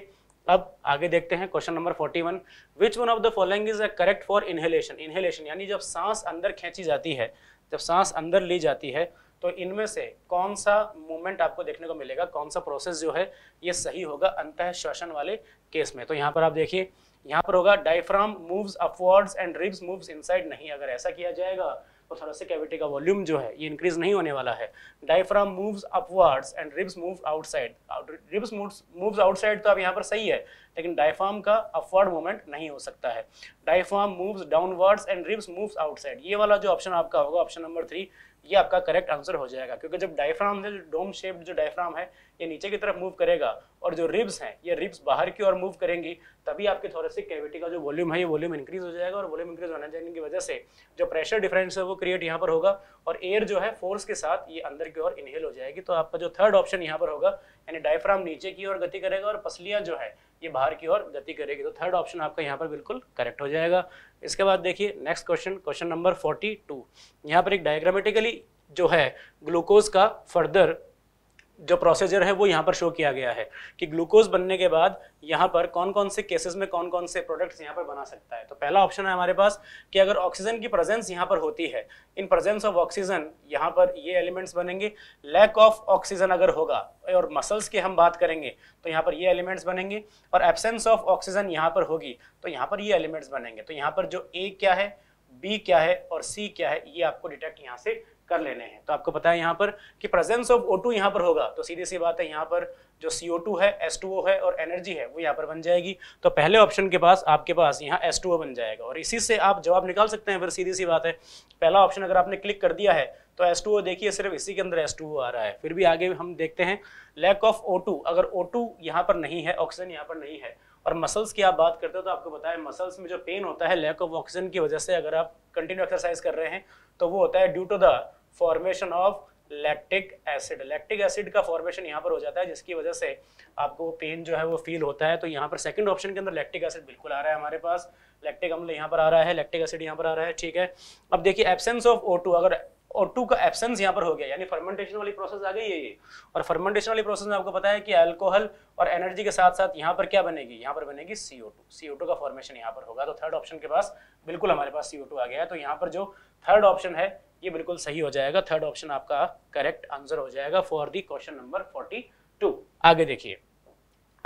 अब आगे देखते हैं question number 41 which one of the following is a correct for inhalation inhalation यानी जब सांस अंदर खींची जाती है जब सांस अंदर ली जाती है तो इनमें से कौन सा मूवमेंट आपको देखने को मिलेगा कौन सा प्रोसेस जो है ये सही होगा अंत श्वसन वाले केस में तो यहाँ पर आप देखिए यहाँ पर होगा diaphragm moves upwards and ribs moves inside नहीं अगर ऐसा किया जाएगा तो थोरसिक कैविटी का वॉल्यूम जो है ये इंक्रीज नहीं होने वाला है diaphragm moves upwards and ribs move outside ribs moves outside तो अब यहाँ पर सही है लेकिन डायफाम का अपवर्ड मूवमेंट नहीं हो सकता है diaphragm moves downwards and ribs moves outside ये वाला जो ऑप्शन आपका होगा ऑप्शन नंबर थ्री ये आपका करेक्ट आंसर हो जाएगा क्योंकि जब डायफ्राम है जो डोम शेप्ड जो डायफ्राम है ये नीचे की तरफ मूव करेगा और जो रिब्स हैं ये रिब्स बाहर की ओर मूव करेंगी तभी आपके थोरेसिक कैविटी का जो वॉल्यूम है ये वॉल्यूम इंक्रीज हो जाएगा और वॉल्यूम इंक्रीज होने जाने की वजह से जो प्रेशर डिफरेंस है वो क्रिएट यहाँ पर होगा और एयर जो है फोर्स के साथ ये अंदर की ओर इनहेल हो जाएगी तो आपका जो थर्ड ऑप्शन यहाँ पर होगा यानी डायफ्राम नीचे की ओर गति करेगा और पसलियां जो है ये बाहर की ओर गति करेगी तो थर्ड ऑप्शन आपका यहाँ पर बिल्कुल करेक्ट हो जाएगा इसके बाद देखिए next question question number forty two यहाँ पर एक डायग्रामेटिकली जो है ग्लूकोज का फर्दर जो प्रोसीजर है वो यहाँ पर शो किया गया है कि ग्लूकोज बनने के बाद यहाँ पर कौन कौन से केसेस में कौन कौन से प्रोडक्ट्स यहाँ पर बना सकता है तो पहला ऑप्शन है हमारे पास कि अगर ऑक्सीजन की प्रेजेंस यहाँ पर होती है इन प्रेजेंस ऑफ ऑक्सीजन यहाँ पर ये एलिमेंट्स बनेंगे लैक ऑफ ऑक्सीजन अगर होगा और मसल्स की हम बात करेंगे तो यहाँ पर ये एलिमेंट्स बनेंगे और एबसेंस ऑफ ऑक्सीजन यहाँ पर होगी तो यहाँ पर ये एलिमेंट्स बनेंगे तो यहाँ पर जो ए क्या है बी क्या है और सी क्या है ये आपको डिटेक्ट यहाँ से कर लेने हैं तो आपको पता है यहाँ पर कि प्रेजेंस ऑफ ओ टू यहाँ पर होगा तो सीधी सी बात है यहाँ पर जो सी ओ टू है एस टू ओ है और एनर्जी है वो यहाँ पर बन जाएगी तो पहले ऑप्शन के पास आपके पास यहाँ एस टू ओ बन जाएगा और इसी से आप जवाब निकाल सकते हैं फिर सीधी सी बात है पहला ऑप्शन अगर आपने क्लिक कर दिया है तो एस टू ओ देखिए सिर्फ इसी के अंदर एस टू ओ आ रहा है फिर भी आगे हम देखते हैं लैक ऑफ ओ टू अगर ओ टू यहाँ पर नहीं है ऑक्सीजन यहाँ पर नहीं है और मसल्स की आप बात करते हो तो आपको बताया मसल्स में जो पेन होता है लैक ऑफ ऑक्सीजन की वजह से अगर आप कंटिन्यू एक्सरसाइज कर रहे हैं तो वो होता है due to the formation of lactic acid lactic acid का फॉर्मेशन यहाँ पर हो जाता है जिसकी वजह से आपको पेन जो है वो फील होता है तो यहाँ पर सेकंड ऑप्शन के अंदर लैक्टिक एसिड बिल्कुल आ रहा है हमारे पास लैक्टिक अम्ल यहाँ पर आ रहा है लैक्टिक एसिड यहाँ पर आ रहा है ठीक है अब देखिए एबसेंस ऑफ ओ अगर और टू का एब्सेंस यहाँ पर हो गया यानी फर्मेंटेशन वाली प्रोसेस आ गई है ये और फर्मेंटेशन वाली प्रोसेस में आपको पता है कि अल्कोहल और एनर्जी के साथ साथ यहाँ पर क्या बनेगी यहाँ पर बनेगी C O two C O two का फॉर्मेशन यहाँ पर होगा तो थर्ड ऑप्शन के पास बिल्कुल हमारे पास सी ओ टू आ गया है तो यहाँ पर जो थर्ड ऑप्शन है ये बिल्कुल सही हो जाएगा थर्ड ऑप्शन आपका करेक्ट आंसर हो जाएगा for the question number forty two आगे देखिए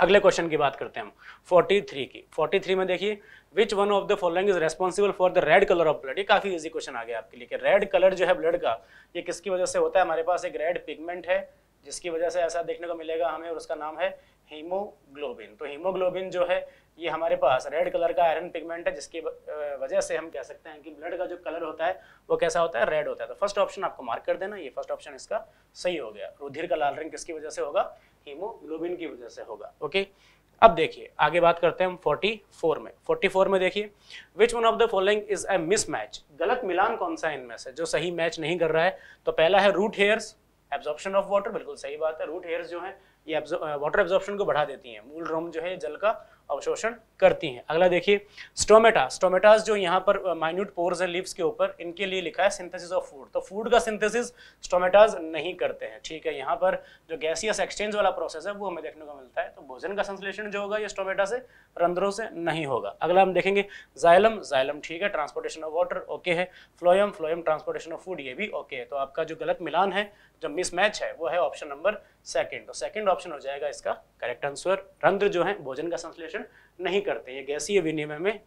अगले क्वेश्चन की बात करते हैं हम 43 की 43 में देखिए which one of the following is responsible for the red colour of blood ये काफी इजी क्वेश्चन आ गया आपके लिए कि रेड कलर जो है ब्लड का ये किसकी वजह से होता है हमारे पास एक रेड पिगमेंट है जिसकी वजह से ऐसा देखने को मिलेगा हमें और उसका नाम है हीमोग्लोबिन तो हीमोग्लोबिन जो है ये हमारे पास रेड कलर का आयरन पिगमेंट है जिसकी वजह से हम कह सकते हैं कि ब्लड का जो कलर होता है वो कैसा होता है रेड होता है तो फर्स्ट ऑप्शन आपको मार्क कर देना ये फर्स्ट ऑप्शन इसका सही हो गया रुधिर का लाल रंग किसकी वजह से होगा हीमोग्लोबिन की वजह से होगा ओके अब देखिए आगे बात करते हैं हम 44 में 44 में देखिए which one of the following is a mismatch गलत मिलान कौन सा है इनमें से जो सही मैच नहीं कर रहा है तो पहला है root hairs absorption of water बिल्कुल सही बात है रूट हेयर्स जो है ये वाटर एब्जॉर्प्शन को बढ़ा देती हैं मूल रोम जो है जल का अवशोषण करती हैं अगला देखिए स्टोमेटा स्टोमेटाज जो यहाँ पर माइन्यूट पोर्स हैं लिप्स के ऊपर इनके लिए लिखा है सिंथेसिस ऑफ फूड तो फूड का सिंथेसिस स्टोमेटाज नहीं करते हैं ठीक है यहाँ पर जो गैसियस एक्सचेंज वाला प्रोसेस है वो हमें देखने को मिलता है तो भोजन का संश्लेषण जो होगा ये स्टोमेटा से रंध्रों से नहीं होगा अगला हम देखेंगे जाइलम जाइलम ठीक है ट्रांसपोर्टेशन ऑफ वाटर ओके है phloem phloem transportation of food ये भी ओके है तो आपका जो गलत मिलान है जो मिसमैच है वो है ऑप्शन नंबर सेकंड तो सेकंड ऑप्शन हो जाएगा इसका करेक्ट आंसर रंध्र जो है भोजन का संश्लेषण नहीं करते ये गैसीय विनिमय में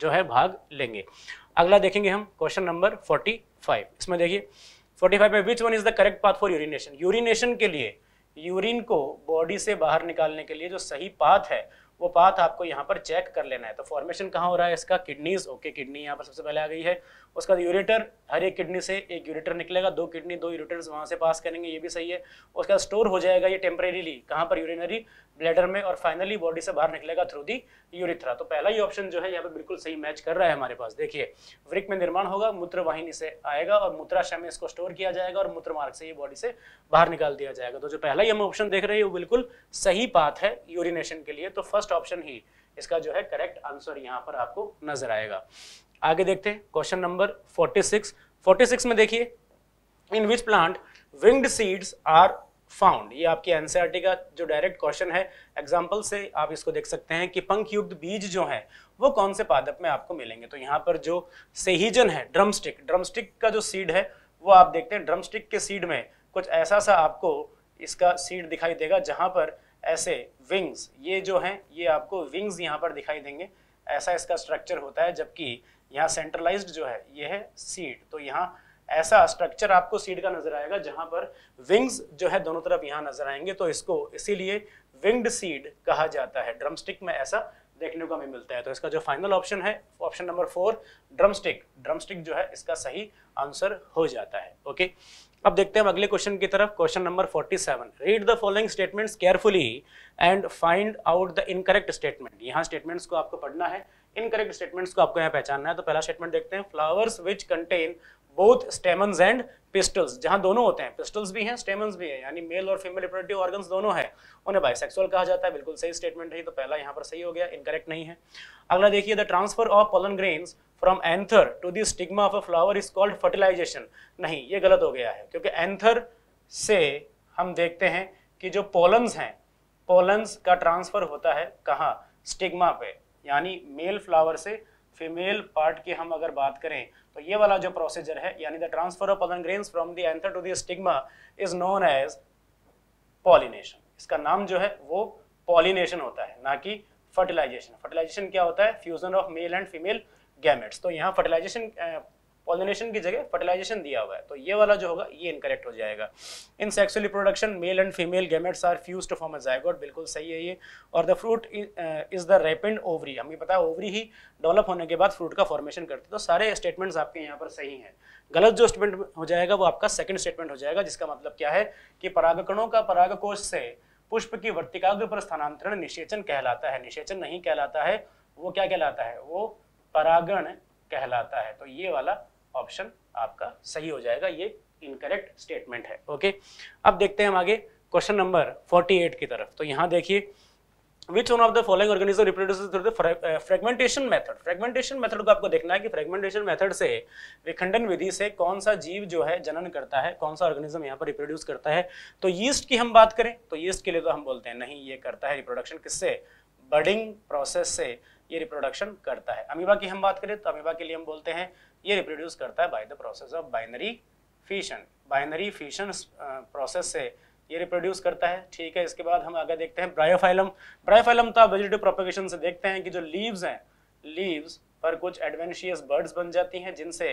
जो है भाग लेंगे अगला देखेंगे हम क्वेश्चन नंबर 45 इसमें देखिए 45 में which one is the correct path for urination urination के लिए यूरिन को बॉडी से बाहर निकालने के लिए जो सही पाथ है वो पाथ आपको यहाँ पर चेक कर लेना है तो फॉर्मेशन कहाँ हो रहा है इसका किडनीज ओके किडनी यहाँ पर सबसे पहले आ गई है उसका यूरेटर हर एक किडनी से एक यूरेटर निकलेगा दो किडनी दो यूरेटर्स वहाँ से पास करेंगे ये भी सही है उसका स्टोर हो जाएगा ये टेम्परेरीली कहाँ पर यूरिनरी ब्लैडर में और फाइनली बॉडी से बाहर निकलेगा थ्रू दी यूरिथ्रा तो पहला ही ऑप्शन जो है यहाँ पे बिल्कुल सही मैच कर रहा है हमारे पास देखिए वृक में निर्माण होगा मूत्र वाहिनी से आएगा और मूत्राशय में इसको स्टोर किया जाएगा और मूत्र मार्ग से ये बॉडी से बाहर निकाल दिया जाएगा तो जो पहला ही हम ऑप्शन देख रहे हैं वो बिल्कुल सही पाथ है यूरिनेशन के लिए तो फर्स्ट ऑप्शन ही इसका जो है करेक्ट आंसर यहाँ पर आपको नजर आएगा आगे देखते हैं क्वेश्चन नंबर 46 46 में देखिए in which plant winged seeds are found ये आपकी एनसीआरटी e का जो डायरेक्ट क्वेश्चन है एग्जांपल से आप इसको देख सकते हैं कि पंख युक्त बीज जो है वो कौन से पादप में आपको मिलेंगे तो यहाँ पर जो सेहिजन है ड्रमस्टिक ड्रमस्टिक का जो सीड है वो आप देखते हैं ड्रमस्टिक के सीड में कुछ ऐसा सा आपको इसका सीड दिखाई देगा जहां पर ऐसे विंग्स ये जो हैं ये आपको विंग्स यहाँ पर दिखाई देंगे ऐसा इसका स्ट्रक्चर होता है जबकि यहाँ सेंट्रलाइज्ड जो है ये है सीड तो यहाँ ऐसा स्ट्रक्चर आपको सीड का नजर आएगा जहां पर विंग्स जो है दोनों तरफ यहाँ नजर आएंगे तो इसको इसीलिए विंग्ड सीड कहा जाता है ड्रमस्टिक में ऐसा देखने को हमें मिलता है तो इसका जो फाइनल ऑप्शन है option number four drumstick drumstick जो है इसका सही आंसर हो जाता है ओके अब देखते हैं अगले क्वेश्चन की तरफ question number 47 read the following statements carefully and find out the incorrect statement यहाँ स्टेटमेंट्स को आपको पढ़ना है इनकरेक्ट स्टेटमेंट्स को आपको यहाँ पहचानना है तो पहला स्टेटमेंट देखते हैं flowers which contain both stamens and pistils जहाँ दोनों होते हैं पिस्टल्स भी हैं स्टेमन्स भी हैं यानी मेल और फीमेल रिप्रोडक्टिव ऑर्गन दोनों हैं उन्हें बाइसेक्सुअल कहा जाता है बिल्कुल सही स्टेटमेंट है तो पहला यहाँ पर सही हो गया इनकरेक्ट नहीं है अगला देखिए the transfer of pollen grains from anther to the stigma of a flower is called fertilization नहीं ये गलत हो गया है क्योंकि एंथर से हम देखते हैं कि जो पोलन्स हैं पोलन्स का ट्रांसफर होता है कहाँ स्टिग्मा पे यानी मेल फ्लावर से फीमेल पार्ट की हम अगर बात करें तो ये वाला जो प्रोसीजर है यानी the transfer of pollen grain from the anther to stigma is known as pollination इसका नाम जो है वो पॉलिनेशन होता है ना कि फर्टिलाइजेशन फर्टिलाइजेशन क्या होता है fusion of male and female gametes तो यहाँ फर्टिलाइजेशन पॉलिनेशन की जगह फर्टिलाइजेशन दिया हुआ है तो ये वाला जो होगा ये इनकरेक्ट हो जाएगा in sexual reproduction male and female gametes are fuse to form a zygote बिल्कुल सही है ये और the fruit is the ripened ovary हमें पता है ओवरी ही डेवलप होने के बाद फ्रूट का फॉर्मेशन करते हैं तो सारे स्टेटमेंट्स आपके यहाँ पर सही हैं गलत जो स्टेटमेंट हो जाएगा वो आपका सेकेंड स्टेटमेंट हो जाएगा जिसका मतलब क्या है कि परागकणों का परागकोश से पुष्प की वर्तिकाग्र पर स्थानांतरण निषेचन कहलाता है निषेचन नहीं कहलाता है वो क्या कहलाता है वो परागण कहलाता है तो ये वाला ऑप्शन आपका सही हो जाएगा ये इनकरेक्ट स्टेटमेंट है ओके अब देखते हैं हम आगे क्वेश्चन नंबर 48 की तरफ तो यहाँ देखिए which one of the following organism reproduce through the fragmentation method fragmentation method को आपको देखना है कि फ्रेगमेंटेशन मेथड से विखंडन विधि से कौन सा जीव जो है जनन करता है कौन सा ऑर्गेनिज्म यहाँ पर रिप्रोड्यूस करता है तो यीस्ट की हम बात करें तो यीस्ट के लिए तो हम बोलते हैं नहीं ये करता है रिप्रोडक्शन किससे बर्डिंग प्रोसेस से ये रिप्रोडक्शन करता है अमीबा की हम बात करें तो अमीबा के लिए हम बोलते हैं ये रिप्रोड्यूस करता है by the process of binary fission binary fission process से ये रिप्रोड्यूस करता है ठीक है इसके बाद हम आगे देखते हैं ब्रायोफाइलम ब्रायोफाइलम तो आप वेजिटेटिव प्रोपोगेशन से देखते हैं कि जो लीव्स हैं लीव्स पर कुछ एडवेंशियस बर्ड्स बन जाती हैं जिनसे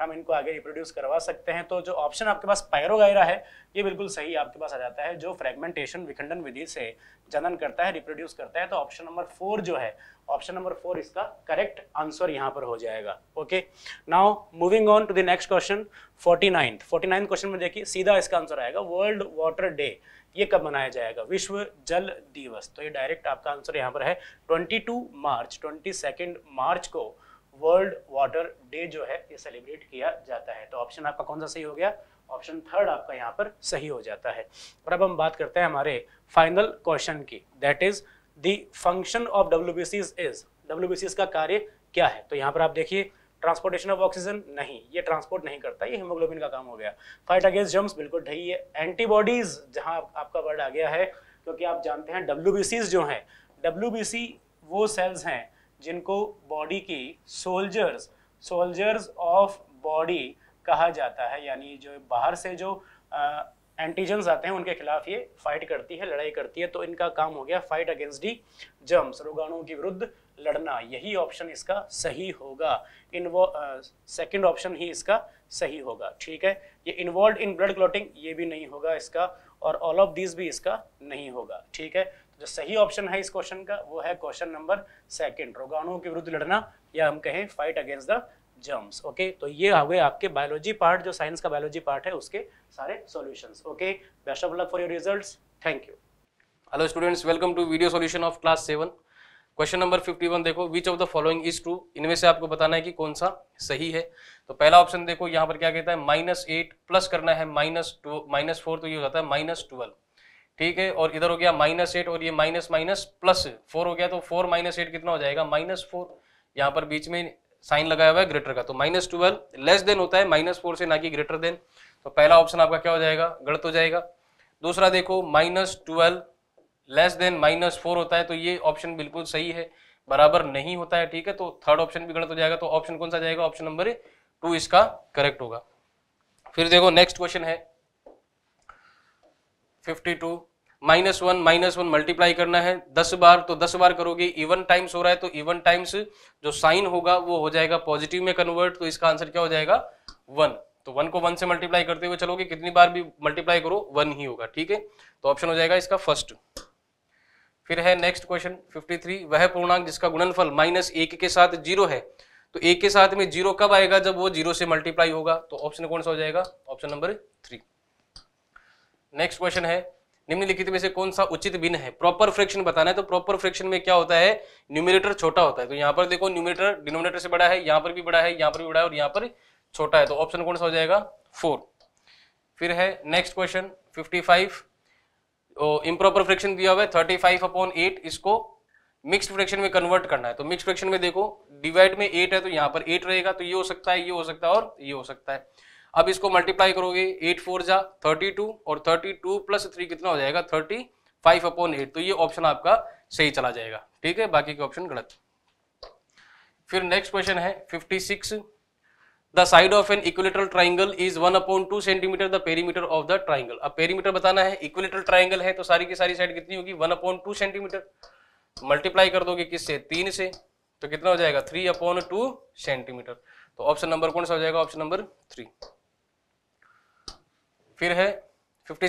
हम इनको आगे रिप्रोड्यूस करवा सकते हैं तो जो ऑप्शन आपके पास पायरोगायरा है ये बिल्कुल सही आपके पास आ जाता है जो फ्रेगमेंटेशन विखंडन विधि से जनन करता है रिप्रोड्यूस करता है तो ऑप्शन नंबर फोर जो है ऑप्शन नंबर फोर इसका करेक्ट आंसर यहां पर हो जाएगा okay now moving on to the next question forty ninth forty ninth question में देखिए सीधा इसका आंसर आएगा वर्ल्ड वाटर डे ये कब मनाया जाएगा विश्व जल दिवस तो ये डायरेक्ट आपका आंसर यहाँ पर है 22 मार्च 22 मार्च को वर्ल्ड वाटर डे जो है ये सेलिब्रेट किया जाता है तो ऑप्शन आपका कौन सा सही हो गया ऑप्शन थर्ड आपका यहाँ पर सही हो जाता है और अब हम बात करते हैं हमारे फाइनल क्वेश्चन की that is the function of W is W का कार्य क्या है तो यहाँ पर आप देखिए ट्रांसपोर्टेशन ऑफ ऑक्सीजन नहीं ये ट्रांसपोर्ट नहीं करता ये हिमोग्लोबिन का काम हो गया फाइट अगेंस्ट जम्स बिल्कुल ढही है एंटीबॉडीज जहाँ आपका वर्ड आ गया है क्योंकि आप जानते हैं डब्ल्यू जो हैं डब्ल्यू वो सेल्स हैं जिनको बॉडी की सोल्जर्स सोल्जर्स ऑफ बॉडी कहा जाता है यानी जो बाहर से जो एंटीजन्स आते हैं उनके खिलाफ ये फाइट करती है लड़ाई करती है तो इनका काम हो गया फाइट अगेंस्ट दी जर्म्स रोगाणुओं के विरुद्ध लड़ना यही ऑप्शन इसका सही होगा इनवॉ सेकेंड ऑप्शन ही इसका सही होगा ठीक है ये इन्वॉल्व इन ब्लड क्लोटिंग ये भी नहीं होगा इसका और ऑल ऑफ दिस भी इसका नहीं होगा ठीक है तो जो सही ऑप्शन है इस क्वेश्चन का वो है क्वेश्चन नंबर सेकंड रोगाणुओं के विरुद्ध लड़ना या हम कहें fight against the germs okay तो ये हो गए आपके बायोलॉजी पार्ट जो साइंस का बायोलॉजी पार्ट है उसके सारे solutions okay best of luck for your results thank you hello students welcome to video solution of class seven question number 51 देखो which of the following is true इनमें से आपको बताना है कि कौन सा सही है तो पहला ऑप्शन देखो यहाँ पर क्या कहता है माइनस एट प्लस करना है माइनस टू माइनस फोर तो ये हो जाता है माइनस ट्वेल्व ठीक है और इधर हो गया माइनस एट और ये माइनस माइनस प्लस फोर हो गया तो फोर माइनस एट कितना हो जाएगा माइनस फोर यहाँ पर बीच में साइन लगाया हुआ है ग्रेटर का तो माइनस ट्वेल्व लेस देन होता है माइनस फोर से ना कि ग्रेटर देन तो पहला ऑप्शन आपका क्या हो जाएगा गलत हो जाएगा दूसरा देखो minus twelve less than minus four होता है तो ये ऑप्शन बिल्कुल सही है बराबर नहीं होता है ठीक है तो थर्ड ऑप्शन भी गलत हो जाएगा तो ऑप्शन कौन सा जाएगा ऑप्शन नंबर टू इसका करेक्ट होगा फिर देखो नेक्स्ट क्वेश्चन है fifty two minus one minus one multiply करना है दस बार तो दस बार करोगे इवन टाइम्स हो रहा है तो इवन टाइम्स जो साइन होगा वो हो जाएगा पॉजिटिव में कन्वर्ट तो इसका आंसर क्या हो जाएगा वन तो वन को वन से मल्टीप्लाई करते हुए चलोगे कितनी बार भी मल्टीप्लाई करो वन ही होगा ठीक है तो ऑप्शन हो जाएगा इसका फर्स्ट फिर है नेक्स्ट क्वेश्चन 53 वह पूर्णांक जिसका गुणनफल माइनस एक के साथ जीरो है तो एक के साथ में जीरो कब आएगा जब वो जीरो से मल्टीप्लाई होगा तो ऑप्शन कौन सा हो जाएगा option number three next question है निम्नलिखित में से कौन सा उचित भिन्न है प्रॉपर फ्रैक्शन बताना है तो प्रॉपर फ्रैक्शन में क्या होता है न्यूमिनेटर छोटा होता है तो यहाँ पर देखो न्यूमिनेटर डिनोमिनेटर से बड़ा है यहाँ पर भी बड़ा है यहाँ पर भी बड़ा है और यहाँ पर छोटा है तो ऑप्शन कौन सा हो जाएगा फोर फिर है next question fifty five improper fraction दिया हुआ है थर्टी फाइव अपॉन एट इसको मिक्सड फ्रैक्शन में कन्वर्ट करना है तो मिक्स्ड फ्रैक्शन में देखो डिवाइड में एट है तो यहाँ पर एट रहेगा तो ये हो सकता है ये हो सकता है और ये हो सकता है अब इसको मल्टीप्लाई करोगे एट फोर जा थर्टी टू और थर्टी टू प्लस थ्री कितना हो जाएगा थर्टी फाइव अपॉन एट तो ये ऑप्शन आपका सही चला जाएगा ठीक है बाकी के ऑप्शन गलत फिर नेक्स्ट क्वेश्चन है fifty six the side of an equilateral triangle is one upon two centimetre the perimeter of the triangle अब पेरीमीटर बताना है इक्विलेटरल ट्राइंगल है तो सारी की सारी साइड कितनी होगी one upon two centimetre multiply कर दोगे किससे तीन से तो कितना हो जाएगा थ्री अपॉन टू सेंटीमीटर तो ऑप्शन नंबर कौन सा हो जाएगा ऑप्शन नंबर थ्री फिर है 57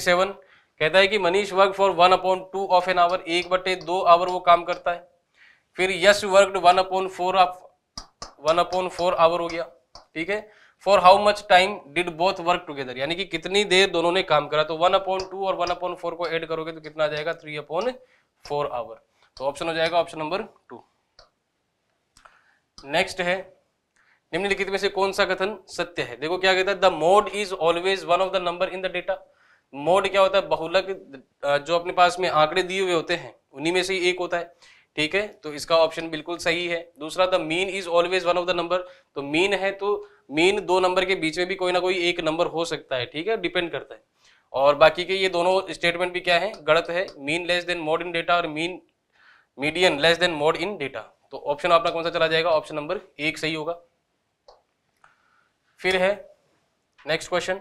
कहता है कि Manish work for one upon two of an hour एक बटे दो आवर वो काम करता है फिर Yash work one upon four of one upon four hour हो गया ठीक है for how much time did both work together यानी कि कितनी देर दोनों ने काम करा तो वन अपॉइंट टू और वन अपॉइंट फोर को एड करोगे तो कितना आ जाएगा थ्री अपॉइंट फोर आवर तो ऑप्शन हो जाएगा ऑप्शन नंबर टू नेक्स्ट है निम्नलिखित में से कौन सा कथन सत्य है देखो क्या कहता है the mode is always one of the number in the data mode क्या होता है बहुलक जो अपने पास में आंकड़े दिए हुए होते हैं उन्हीं में से एक होता है ठीक है तो इसका ऑप्शन बिल्कुल सही है दूसरा the mean is always one of the number तो मीन है तो मीन दो नंबर के बीच में भी कोई ना कोई एक नंबर हो सकता है ठीक है डिपेंड करता है और बाकी के ये दोनों स्टेटमेंट भी क्या है गलत है mean less than mode in data और mean median less than mode in data तो ऑप्शन आपका कौन सा चला जाएगा ऑप्शन नंबर एक सही होगा फिर है नेक्स्ट क्वेश्चन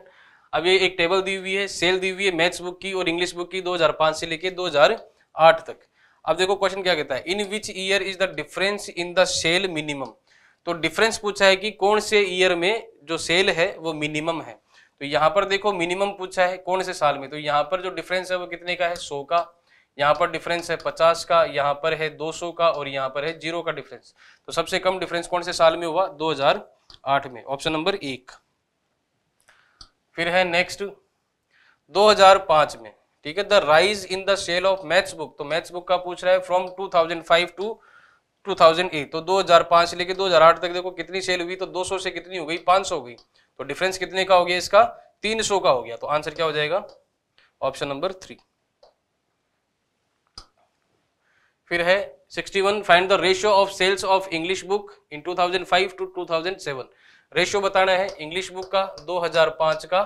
अब ये एक टेबल दी हुई है सेल दी हुई है मैथ्स बुक की और इंग्लिश बुक की 2005 से लेके 2008 तक अब देखो क्वेश्चन क्या कहता है in which year is the difference in the sale minimum तो डिफरेंस पूछा है कि कौन से ईयर में जो सेल है वो मिनिमम है तो यहाँ पर देखो मिनिमम पूछा है कौन से साल में तो यहाँ पर जो डिफरेंस है वो कितने का है सौ का यहाँ पर डिफरेंस है पचास का यहाँ पर है दो सौ का और यहाँ पर है जीरो का डिफरेंस तो सबसे कम डिफरेंस कौन से साल में हुआ दो हजार आठ में ऑप्शन नंबर एक फिर है नेक्स्ट 2005 में ठीक है the rise in the sale of maths book तो मैथ्स बुक का पूछ रहा है फ्रॉम 2005 टू 2008 तो 2005 से लेके 2008 तक देखो कितनी सेल हुई तो 200 से कितनी हो गई 500 हो गई तो डिफरेंस कितने का हो गया इसका 300 का हो गया तो आंसर क्या हो जाएगा ऑप्शन नंबर थ्री फिर है 61 find the ratio of sales of English book in 2005 to 2007 ratio बताना है इंग्लिश बुक का 2005 का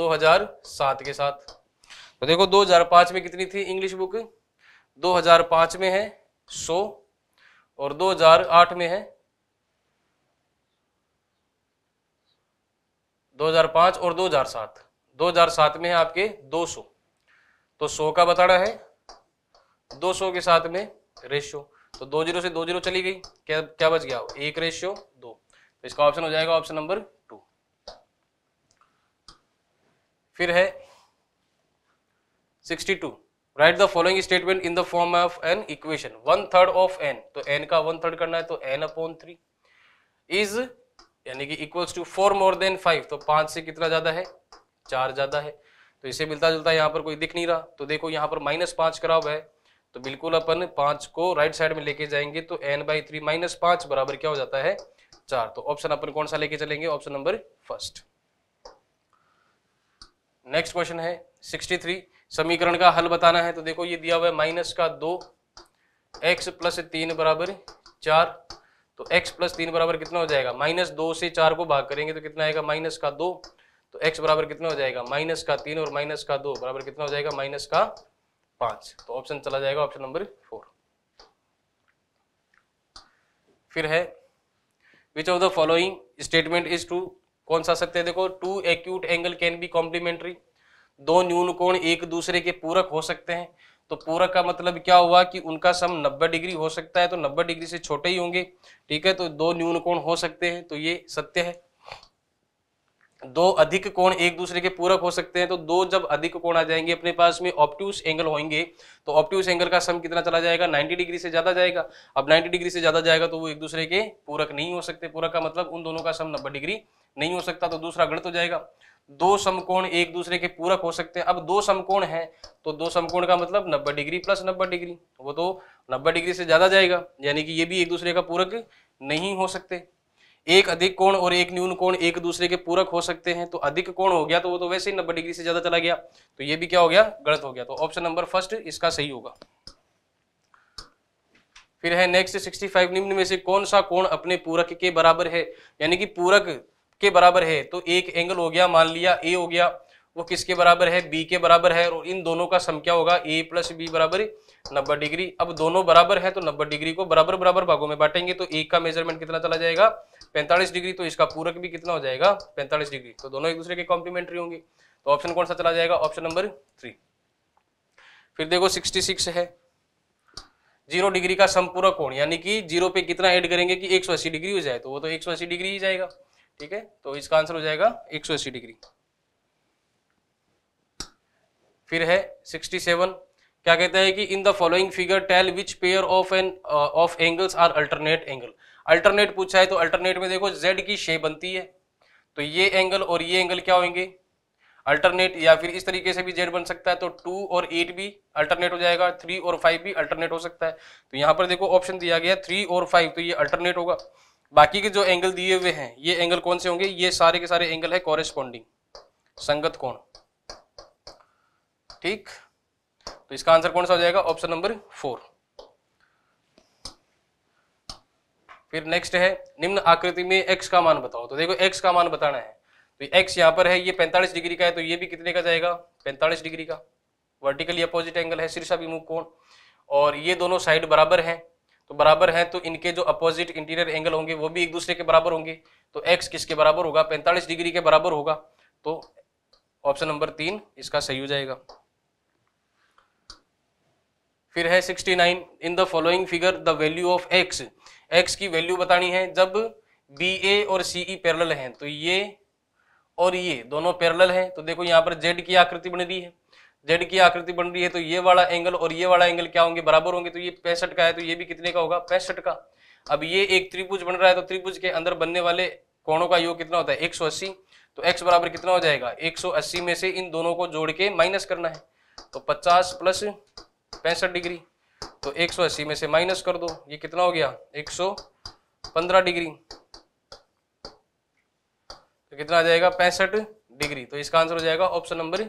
2007 के साथ तो देखो 2005 में कितनी थी इंग्लिश बुक 2005 में है 100 और 2008 में है 2005 और 2007 2007 में है आपके 200 तो 100 का बताना है दो सौ के साथ में रेशियो तो दो जीरो से दो जीरो चली गई क्या क्या बच गया एक रेशियो दो तो इसका ऑप्शन हो जाएगा ऑप्शन नंबर टू फिर है sixty two write the following statement in the form of an equation one third of n तो एन का वन थर्ड करना है तो एन अपॉन थ्री इज यानी कि equals to four more than five तो पांच से कितना ज्यादा है चार ज्यादा है तो इसे मिलता जुलता यहाँ पर कोई दिख नहीं रहा तो देखो यहाँ पर माइनस पांच करा हुआ है तो बिल्कुल अपन पांच को राइट साइड में लेके जाएंगे तो एन बाई थ्री माइनस पांच बराबर क्या हो जाता है चार तो ऑप्शन अपन कौन सा लेके चलेंगे option number first next question है 63 समीकरण का हल बताना है तो देखो ये दिया हुआ है माइनस का दो एक्स प्लस तीन बराबर चार तो एक्स प्लस तीन बराबर कितना हो जाएगा माइनस दो से चार को भाग करेंगे तो कितना आएगा माइनस का दो तो एक्स बराबर कितना हो जाएगा माइनस का तीन और माइनस का दो बराबर कितना हो जाएगा माइनस का पांच तो ऑप्शन चला जाएगा ऑप्शन नंबर फोर फिर है which of the following statement is true कौन सा सकते है देखो two acute angle can be complementary दो न्यून कोण एक दूसरे के पूरक हो सकते हैं तो पूरक का मतलब क्या हुआ कि उनका सम 90 डिग्री हो सकता है तो 90 डिग्री से छोटे ही होंगे ठीक है तो दो न्यून कोण हो सकते हैं तो ये सत्य है दो अधिक कोण एक दूसरे के पूरक हो सकते हैं तो दो जब अधिक कोण आ जाएंगे अपने पास में ऑप्टूस एंगल होंगे तो ऑप्टूस एंगल का सम कितना चला जाएगा 90 डिग्री से ज्यादा जाएगा अब 90 डिग्री से ज्यादा जाएगा तो वो एक दूसरे के पूरक नहीं हो सकते पूरक का मतलब उन दोनों का सम नब्बे डिग्री नहीं हो सकता तो दूसरा गणित हो जाएगा दो समकोण एक दूसरे के पूरक हो सकते हैं अब दो समकोण है तो दो समकोण का मतलब नब्बे डिग्री प्लस नब्बे डिग्री वो तो नब्बे डिग्री से ज्यादा जाएगा यानी कि ये भी एक दूसरे का पूरक नहीं हो सकते एक अधिक कोण और एक न्यून कोण एक दूसरे के पूरक हो सकते हैं तो अधिक कोण हो गया तो वो तो वैसे ही नब्बे डिग्री से ज्यादा चला गया तो ये भी क्या हो गया गलत हो गया तो ऑप्शन नंबर फर्स्ट इसका सही होगा फिर है नेक्स्ट 65 निम्न में से कौन सा कोण अपने पूरक के बराबर है यानी कि पूरक के बराबर है तो एक एंगल हो गया मान लिया ए हो गया वो किसके बराबर है बी के बराबर है और इन दोनों का सम क्या होगा ए प्लस बी बराबर नब्बे डिग्री अब दोनों बराबर है तो नब्बे डिग्री को बराबर बराबर भागों में बांटेंगे तो एक का मेजरमेंट कितना चला जाएगा पैंतालीस डिग्री तो इसका पूरक भी कितना हो जाएगा पैंतालीस डिग्री तो दोनों एक दूसरे के कॉम्प्लीमेंट्री होंगे तो ऑप्शन कौन सा चला जाएगा ऑप्शन नंबर थ्री फिर देखो सिक्सटी सिक्स है जीरो डिग्री का संपूरक कोण यानी कि जीरो पे कितना ऐड करेंगे कि एक सौ अस्सी डिग्री हो जाए तो वो तो एक सौ अस्सी डिग्री ही जाएगा ठीक है तो इसका आंसर हो जाएगा एक सौ अस्सी डिग्री फिर है सिक्सटी सेवन क्या कहता है कि in the following figure tell which pair of an of angles are alternate angle alternate पूछा है तो अल्टरनेट में देखो जेड की शे बनती है तो ये एंगल और ये एंगल क्या होंगे अल्टरनेट या फिर इस तरीके से भी जेड बन सकता है तो टू और एट भी अल्टरनेट हो जाएगा थ्री और फाइव भी अल्टरनेट हो सकता है तो यहाँ पर देखो ऑप्शन दिया गया थ्री और फाइव तो ये अल्टरनेट होगा बाकी के जो एंगल दिए हुए हैं ये एंगल कौन से होंगे ये सारे के सारे एंगल है कॉरेस्पॉन्डिंग संगत कोण ठीक तो इसका आंसर कौन सा हो जाएगा ऑप्शन नंबर फोर फिर नेक्स्ट है निम्न आकृति में एक्स का मान बताओ तो देखो एक्स का मान बताना है तो एक्स यहाँ पर है ये पैंतालीस डिग्री का है तो ये भी कितने का जाएगा पैंतालीस डिग्री का वर्टिकली अपोजिट एंगल है विमुख कोण और ये दोनों साइड बराबर हैं तो बराबर हैं तो इनके जो अपोजिट इंटीरियर एंगल होंगे वो भी एक दूसरे के बराबर होंगे तो एक्स किसके बराबर होगा पैंतालीस डिग्री के बराबर होगा तो ऑप्शन नंबर तीन इसका सही हो जाएगा फिर है 69 in the following figure the value of x x की वैल्यू बतानी है जब बी ए और सी ई पैरल हैं तो ये और ये दोनों पैरल हैं तो देखो यहाँ पर जेड की आकृति बन रही है जेड की आकृति बन रही है तो ये वाला एंगल और ये वाला एंगल क्या होंगे बराबर होंगे तो ये पैंसठ का है तो ये भी कितने का होगा पैंसठ का अब ये एक त्रिभुज बन रहा है तो त्रिभुज के अंदर बनने वाले कोणों का योग कितना होता है 180 तो x बराबर कितना हो जाएगा 180 में से इन दोनों को जोड़ के माइनस करना है तो 50 प्लस पैंसठ डिग्री तो 180 में से माइनस कर दो ये कितना हो गया 115 डिग्री तो कितना आ जाएगा पैंसठ डिग्री तो इसका आंसर हो जाएगा ऑप्शन नंबर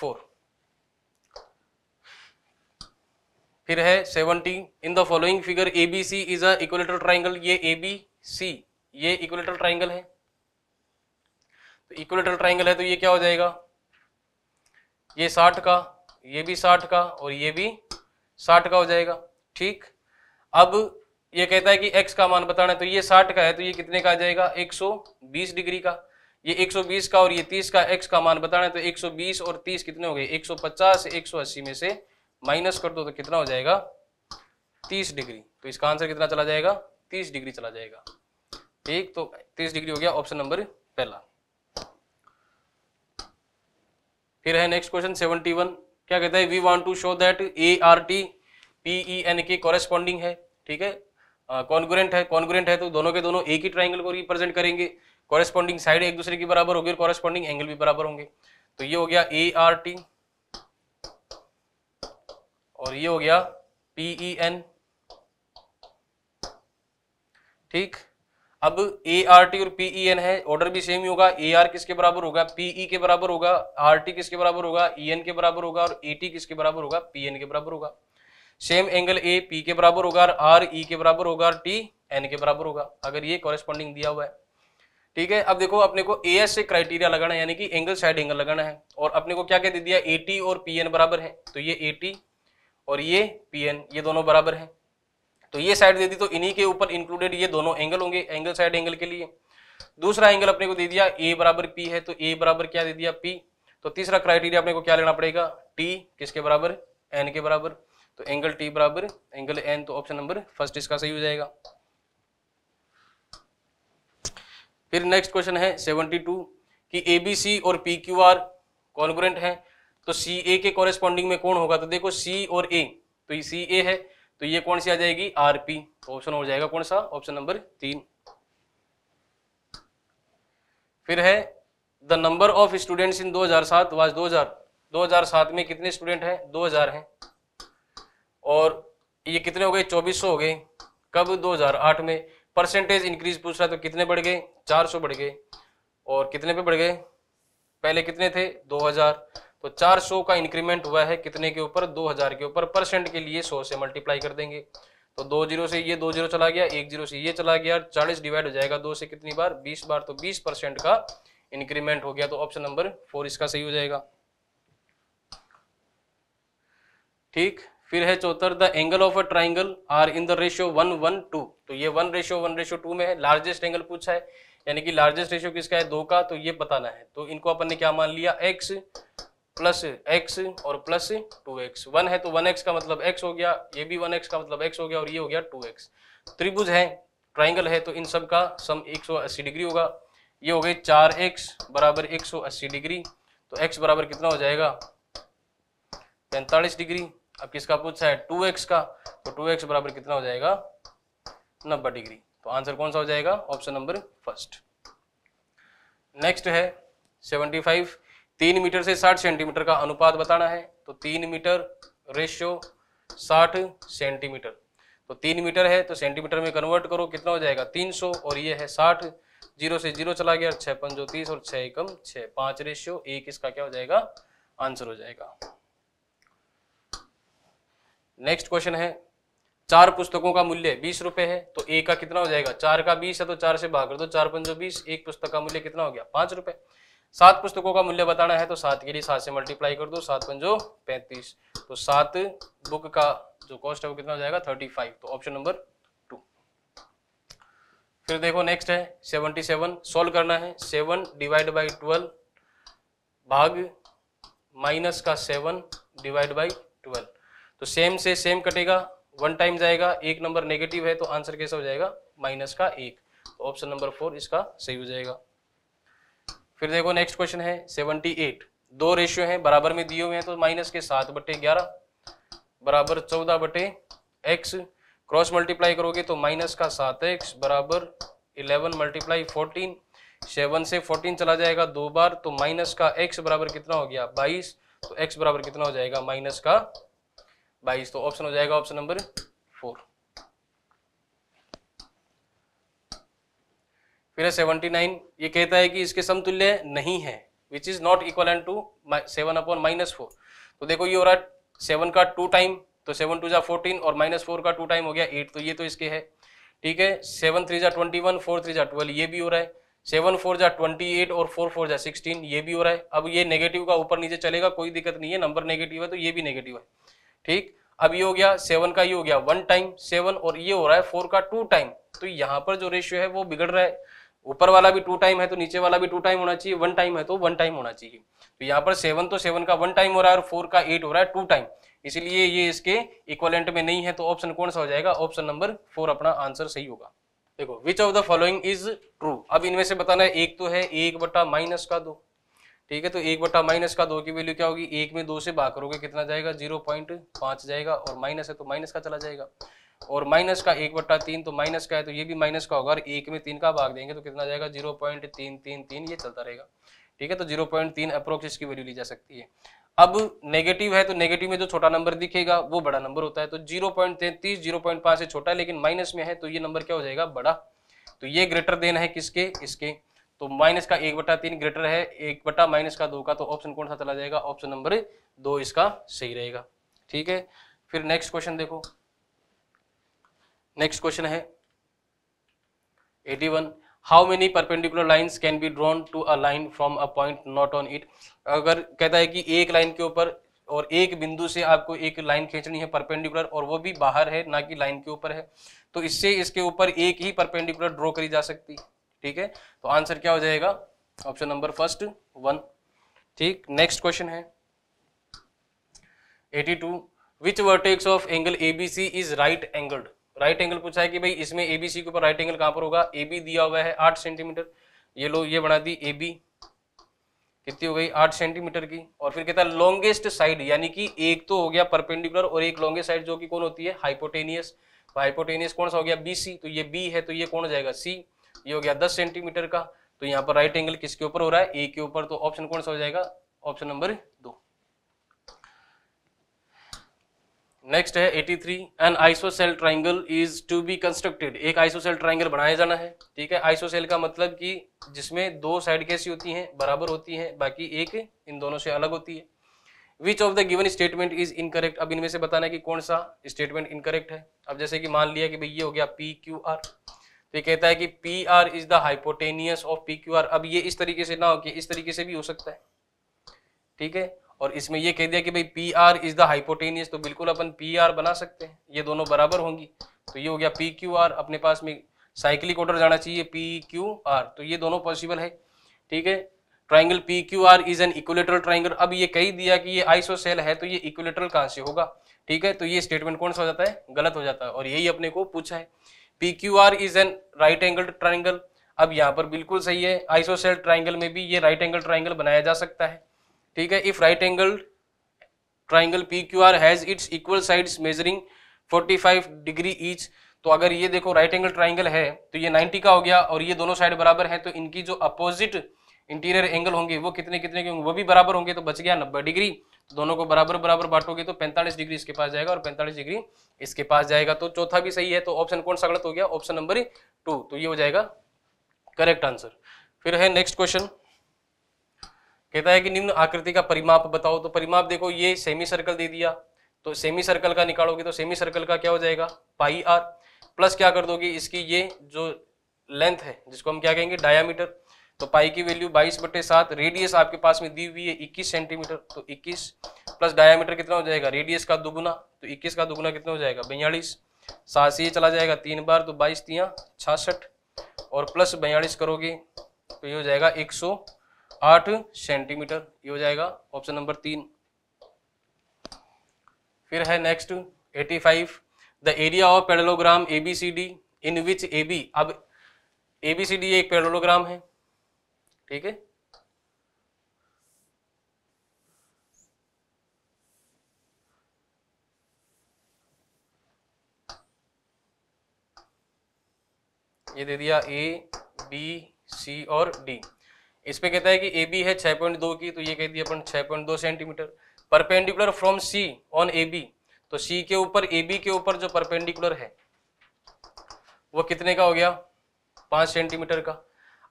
फोर फिर है seventy in the following figure A B C is a triangle ये ए बी सी ये इक्वलेटर ट्राइंगल है तो इक्वलेटर ट्राइंगल है तो ये क्या हो जाएगा ये साठ का ये भी साठ का और ये भी साठ का हो जाएगा ठीक अब ये कहता है कि एक्स का मान बताना है तो ये साठ का है तो ये कितने का आ जाएगा 120 डिग्री का ये 120 का और ये 30 का एक्स का मान बताना है तो 120 और 30 कितने हो गए 150 180 में से माइनस कर दो तो कितना हो जाएगा 30 डिग्री तो इसका आंसर कितना चला जाएगा 30 डिग्री चला जाएगा ठीक तो 30 डिग्री हो गया ऑप्शन नंबर पहला फिर है नेक्स्ट क्वेश्चन वन क्या कहता है we want to show that A R T P N के कॉरेस्पॉन्डिंग है ठीक है कॉन्ग्रेंट है कॉन्ग्रेंट है तो दोनों के दोनों एक ही ट्राइंगल को रिप्रेजेंट करेंगे कॉरेस्पॉन्डिंग साइड एक दूसरे की बराबर होगी और कॉरेस्पॉन्डिंग एंगल भी बराबर होंगे तो ये हो गया ए आर टी और ये हो गया पीई एन e ठीक अब ए आर टी और पीई एन e है ऑर्डर भी सेम ही होगा ए आर किसके बराबर होगा पीई e के बराबर होगा आर टी किसके बराबर होगा ई e एन के बराबर होगा और ए टी किसके बराबर होगा पी एन के बराबर होगा सेम एंगल ए पी के बराबर होगा और आर ई के बराबर होगा और टी एन के बराबर होगा अगर ये कॉरेस्पॉन्डिंग दिया हुआ है ठीक है अब देखो अपने को ए एस से क्राइटेरिया लगाना है यानी कि एंगल साइड एंगल लगाना है और अपने को क्या क्या दे दिया ए टी और पी एन बराबर है तो ये ए टी और ये पी एन ये दोनों बराबर है तो ये साइड दे दी तो इन्हीं के ऊपर इंक्लूडेड ये दोनों एंगल होंगे एंगल साइड एंगल के लिए दूसरा एंगल अपने को दे दिया ए बराबर पी है तो ए बराबर क्या दे दिया पी तो तीसरा क्राइटेरिया अपने को क्या लेना पड़ेगा टी किसके बराबर एन के बराबर तो एंगल टी बराबर एंगल एन तो ऑप्शन नंबर फर्स्ट इसका सही हो जाएगा फिर नेक्स्ट क्वेश्चन है 72 कि ए बी सी और पी क्यू आर कॉन्ग्रेंट है तो सी ए के कॉरेस्पॉन्डिंग में कौन होगा तो देखो सी और ए तो ये सी ए है तो ये कौन सी आ जाएगी आरपी ऑप्शन हो जाएगा कौन सा ऑप्शन नंबर तीन फिर है the number of students in 2007 was 2000 2007 में कितने स्टूडेंट हैं 2000 हैं और ये कितने हो गए 2400 हो गए कब 2008 में परसेंटेज इंक्रीज पूछ रहा है तो कितने बढ़ गए 400 बढ़ गए और कितने पे बढ़ गए पहले कितने थे 2000 तो 400 का इंक्रीमेंट हुआ है कितने के ऊपर 2000 के ऊपर परसेंट के लिए 100 से मल्टीप्लाई कर देंगे तो दो जीरो से ये दो जीरो चला गया एक जीरो से ये चला गया चालीस डिवाइड हो जाएगा दो से कितनी बार बीस बार तो बीस परसेंट का इंक्रीमेंट हो गया तो ऑप्शन नंबर फोर इसका सही हो जाएगा ठीक फिर है चौथर the angle of a triangle are in the ratio one one two तो ये one ratio one ratio two में है लार्जेस्ट एंगल पूछा है यानी कि लार्जेस्ट रेशियो किसका है दो का तो ये बताना है तो इनको अपन ने क्या मान लिया एक्स प्लस एक्स और प्लस टू एक्स वन है तो वन एक्स का मतलब एक्स हो गया ये भी वन एक्स का मतलब एक्स हो गया और ये हो गया टू एक्स त्रिभुज है ट्राइंगल है तो इन सब का सम 180 डिग्री होगा ये हो गए चार एक्स बराबर एक डिग्री तो एक्स बराबर कितना हो जाएगा पैंतालीस डिग्री अब किसका पूछा है टू एक्स का तो टू एक्स बराबर कितना हो जाएगा नब्बे डिग्री तो आंसर कौन सा हो जाएगा ऑप्शन नंबर फर्स्ट नेक्स्ट है सेवेंटी फाइव तीन मीटर से साठ सेंटीमीटर का अनुपात बताना है तो तीन मीटर रेशियो साठ सेंटीमीटर तो तीन मीटर है तो सेंटीमीटर में कन्वर्ट करो कितना हो जाएगा तीन सौ और ये है साठ जीरो से जीरो चला गया छः पंजो तीस और छः एकम छः पाँच रेशियो एक इसका क्या हो जाएगा आंसर हो जाएगा नेक्स्ट क्वेश्चन है चार पुस्तकों का मूल्य बीस रुपए है तो एक का कितना हो जाएगा चार का बीस है तो चार से भाग कर दो चार पंजो बीस एक पुस्तक का मूल्य कितना हो गया पांच रुपए सात पुस्तकों का मूल्य बताना है तो सात के लिए सात से मल्टीप्लाई कर दो सात पंजो पैंतीस तो सात बुक का जो कॉस्ट है वो कितना हो जाएगा थर्टी फाइव तो ऑप्शन नंबर टू फिर देखो नेक्स्ट है सेवनटी सेवन सोल्व करना है सेवन डिवाइड बाई ट्वेल्व भाग माइनस का सेवन डिवाइड बाई ट्वेल्व तो सेम से सेम कटेगा वन टाइम जाएगा एक नंबर नेगेटिव है तो आंसर कैसा हो जाएगा माइनस का एक ऑप्शन नंबर फोर इसका सही हो जाएगा फिर देखो नेक्स्ट क्वेश्चन है सेवनटी एट दो रेशियो हैं बराबर में दिए हुए हैं तो माइनस के सात बटे ग्यारह बराबर चौदह बटे एक्स क्रॉस मल्टीप्लाई करोगे तो माइनस का सात एक्स बराबर इलेवन मल्टीप्लाई फोर्टीन सेवन से फोर्टीन चला जाएगा दो बार तो माइनस का एक्स बराबर कितना हो गया बाईस तो एक्स बराबर कितना हो जाएगा माइनस का बाईस तो ऑप्शन हो जाएगा ऑप्शन नंबर फिर है सेवनटी नाइन ये कहता है कि इसके समतुल्य नहीं है which is not equal to seven upon minus four तो देखो ये हो रहा है सेवन का टू टाइम तो सेवन टू जा फोर्टीन और माइनस फोर का टू टाइम हो गया एट तो ये तो इसके है ठीक है सेवन थ्री जा ट्वेंटी वन फोर थ्री जा ट्वेल्व ये भी हो रहा है सेवन फोर जा ट्वेंटी एट और फोर फोर जा सिक्सटीन ये भी हो रहा है अब ये नेगेटिव का ऊपर नीचे चलेगा कोई दिक्कत नहीं है नंबर नेगेटिव है तो ये भी नेगेटिव है ठीक अब ये हो गया सेवन का ये हो गया वन टाइम सेवन और ये हो रहा है फोर का टू टाइम तो यहाँ पर जो रेशियो है वो बिगड़ रहा है ऊपर वाला भी टू टाइम है तो नीचे वाला भी टू टाइम होना चाहिए वन टाइम है तो वन टाइम होना चाहिए तो यहाँ पर सेवन तो सेवन का वन टाइम हो रहा है और फोर का एट हो रहा है टू टाइम इसलिए ये इसके इक्वलेंट में नहीं है तो ऑप्शन कौन सा हो जाएगा ऑप्शन नंबर फोर अपना आंसर सही होगा देखो which of the following is true अब इनमें से बताना है एक तो है एक बटा माइनस का दो ठीक है तो एक बटा माइनस का दो की वैल्यू क्या होगी एक में दो से भाग करोगे कितना जाएगा जीरो पॉइंट पांच जाएगा और माइनस है तो माइनस का चला जाएगा और माइनस का एक बट्टा तीन तो माइनस का है तो ये भी माइनस का होगा और एक में तीन का भाग देंगे तो कितना जाएगा जीरो पॉइंट तीन तीन तीन ये चलता रहेगा ठीक है तो जीरो पॉइंट तीन अप्रोक्स इसकी वैल्यू ली जा सकती है अब नेगेटिव है तो नेगेटिव में जो छोटा नंबर दिखेगा वो बड़ा नंबर होता है तो जीरो पॉइंट तैतीस जीरो पॉइंट पाँच से छोटा लेकिन माइनस में है तो ये नंबर क्या हो जाएगा बड़ा तो ये ग्रेटर देन है किसके इसके तो माइनस का एक बटा तीन ग्रेटर है एक बटा माइनस का दो का तो ऑप्शन कौन सा चला जाएगा ऑप्शन नंबर दो इसका सही रहेगा ठीक है फिर नेक्स्ट क्वेश्चन देखो नेक्स्ट क्वेश्चन है eighty one how many perpendicular line can be drawn to a line from a point not on it अगर कहता है कि एक लाइन के ऊपर और एक बिंदु से आपको एक लाइन खींचनी है परपेंडिकुलर और वो भी बाहर है ना कि लाइन के ऊपर है तो इससे इसके ऊपर एक ही परपेंडिकुलर ड्रॉ करी जा सकती ठीक है तो आंसर क्या हो जाएगा ऑप्शन नंबर फर्स्ट वन ठीक नेक्स्ट क्वेश्चन है eighty two which vertex of angle A B C is right angled right angle पूछा है कि भाई इसमें ए बी सी के ऊपर राइट एंगल कहां पर होगा ए बी दिया हुआ है आठ सेंटीमीटर ये लो ये बना दी ए बी कितनी हो गई आठ सेंटीमीटर की और फिर कहता है लॉन्गेस्ट साइड यानी कि एक तो हो गया परपेंडिकुलर और एक लॉन्गेस्ट साइड जो कि कौन होती है हाइपोटेनियस तो हाइपोटेनियस कौन सा हो गया बी सी तो ये बी है तो ये कौन हो जाएगा सी ये हो गया दस सेंटीमीटर का तो यहाँ पर राइट एंगल किसके ऊपर हो रहा है ए के ऊपर तो ऑप्शन कौन सा हो जाएगा ऑप्शन नंबर दो नेक्स्ट है 83 an isosceles triangle is to be constructed एक आइसोसेल ट्राइंगल बनाया जाना है ठीक है आइसोसेल का मतलब कि जिसमें दो साइड कैसी होती हैं बराबर होती हैं बाकी एक इन दोनों से अलग होती है which of the given statement is incorrect अब इनमें से बताना है कि कौन सा स्टेटमेंट इनकरेक्ट है अब जैसे कि मान लिया कि भाई ये हो गया पी क्यू आर तो ये कहता है कि P R is the hypotenuse of P Q R अब ये इस तरीके से ना हो कि इस तरीके से भी हो सकता है ठीक है और इसमें ये कह दिया कि भाई P R is the hypotenuse तो बिल्कुल अपन पी आर बना सकते हैं ये दोनों बराबर होंगी तो ये हो गया पी क्यू आर अपने पास में साइक्लिक ऑर्डर जाना चाहिए पी क्यू आर तो ये दोनों पॉसिबल है ठीक है triangle P Q R is an equilateral triangle अब ये कही दिया कि ये सेल है तो ये इक्वलेटरल कहाँ से होगा ठीक है तो ये स्टेटमेंट कौन सा हो जाता है गलत हो जाता है और यही अपने को पूछा है P Q R is an right angle triangle अब यहाँ पर बिल्कुल सही है सेल ट्राइंगल में भी ये राइट एंगल ट्राइंगल बनाया जा सकता है ठीक है if right angle triangle P Q R has its equal sides measuring 45 degree each तो अगर ये देखो राइट एंगल ट्राइंगल है तो ये 90 का हो गया और ये दोनों साइड बराबर है तो इनकी जो अपोजिट इंटीरियर एंगल होंगे वो कितने कितने के होंगे वो भी बराबर होंगे तो बच गया नब्बे डिग्री तो दोनों को बराबर बराबर बांटोगे तो 45 डिग्री इसके पास जाएगा और 45 डिग्री इसके पास जाएगा तो चौथा भी सही है तो ऑप्शन कौन सा गलत हो गया ऑप्शन नंबर टू तो ये हो जाएगा करेक्ट आंसर फिर है नेक्स्ट क्वेश्चन कहता है कि निम्न आकृति का परिमाप बताओ तो परिमाप देखो ये सेमी सर्कल दे दिया तो सेमी सर्कल का निकालोगे तो सेमी सर्कल का क्या हो जाएगा पाई आर प्लस क्या कर दोगे इसकी ये जो लेंथ है जिसको हम क्या कहेंगे डायामीटर तो पाई की वैल्यू बाईस बटे सात रेडियस आपके पास में दी हुई है इक्कीस सेंटीमीटर तो इक्कीस प्लस डायामीटर कितना हो जाएगा रेडियस का दुगुना तो इक्कीस का दुगुना कितना हो जाएगा बयालीस सात से चला जाएगा तीन बार तो बाईस तिया छासठ और प्लस बयालीस करोगे तो ये हो जाएगा एक सौ आठ सेंटीमीटर ये हो जाएगा ऑप्शन नंबर तीन फिर है next eighty five the area of parallelogram A B C D in which A B अब ए बी सी डी एक पेडलोग्राम है ठीक है ये दे दिया ए बी सी और डी इस पे कहता है कि ए बी है 6.2 की तो ये कह दिया अपन 6.2 centimetre perpendicular from C on A B तो सी के ऊपर ए बी के ऊपर जो परपेंडिकुलर है वो कितने का हो गया पाँच सेंटीमीटर का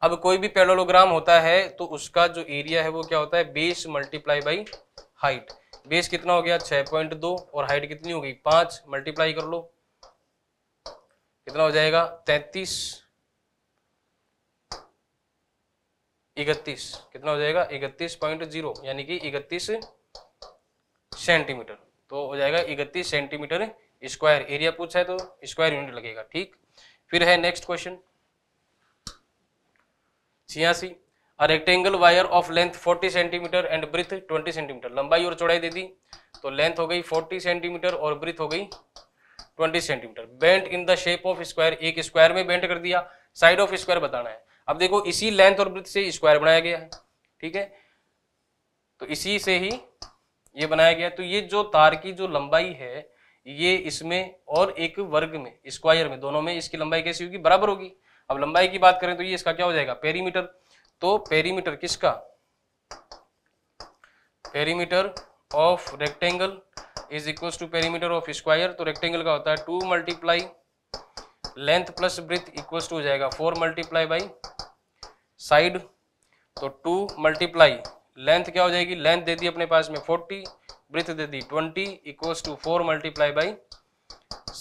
अब कोई भी पेडोलोग्राम होता है तो उसका जो एरिया है वो क्या होता है base multiply by height base कितना हो गया 6.2 और हाइट कितनी हो गई पाँच मल्टीप्लाई कर लो कितना हो जाएगा तैतीस इकतीस कितना हो जाएगा इकतीस पॉइंट जीरो यानी कि इकतीस सेंटीमीटर तो हो जाएगा इकतीस सेंटीमीटर स्क्वायर एरिया पूछा है तो स्क्वायर यूनिट लगेगा ठीक फिर है नेक्स्ट क्वेश्चन छियासी a rectangle wire of length 40 centimetre and breadth 20 centimetre लंबाई और चौड़ाई दे दी तो लेंथ हो गई 40 सेंटीमीटर और ब्रिथ हो गई 20 centimetre bent in the shape of square एक स्क्वायर में बेंट कर दिया साइड ऑफ स्क्वायर बताना है अब देखो इसी लेंथ और ब्रिथ से स्क्वायर बनाया गया है ठीक है तो इसी से ही ये बनाया गया तो ये जो तार की जो लंबाई है ये इसमें और एक वर्ग में स्क्वायर में दोनों में इसकी लंबाई कैसी होगी बराबर होगी अब लंबाई की बात करें तो ये इसका क्या हो जाएगा पेरीमीटर तो पेरीमीटर किसका perimeter of rectangle is equal to perimeter of square तो रेक्टेंगल का होता है two multiply length plus breadth equal to हो जाएगा फोर मल्टीप्लाई बाई साइड तो टू मल्टीप्लाई लेंथ क्या हो जाएगी लेंथ दे दी अपने पास में फोर्टी ब्रिथ दे दी twenty equals to four multiply by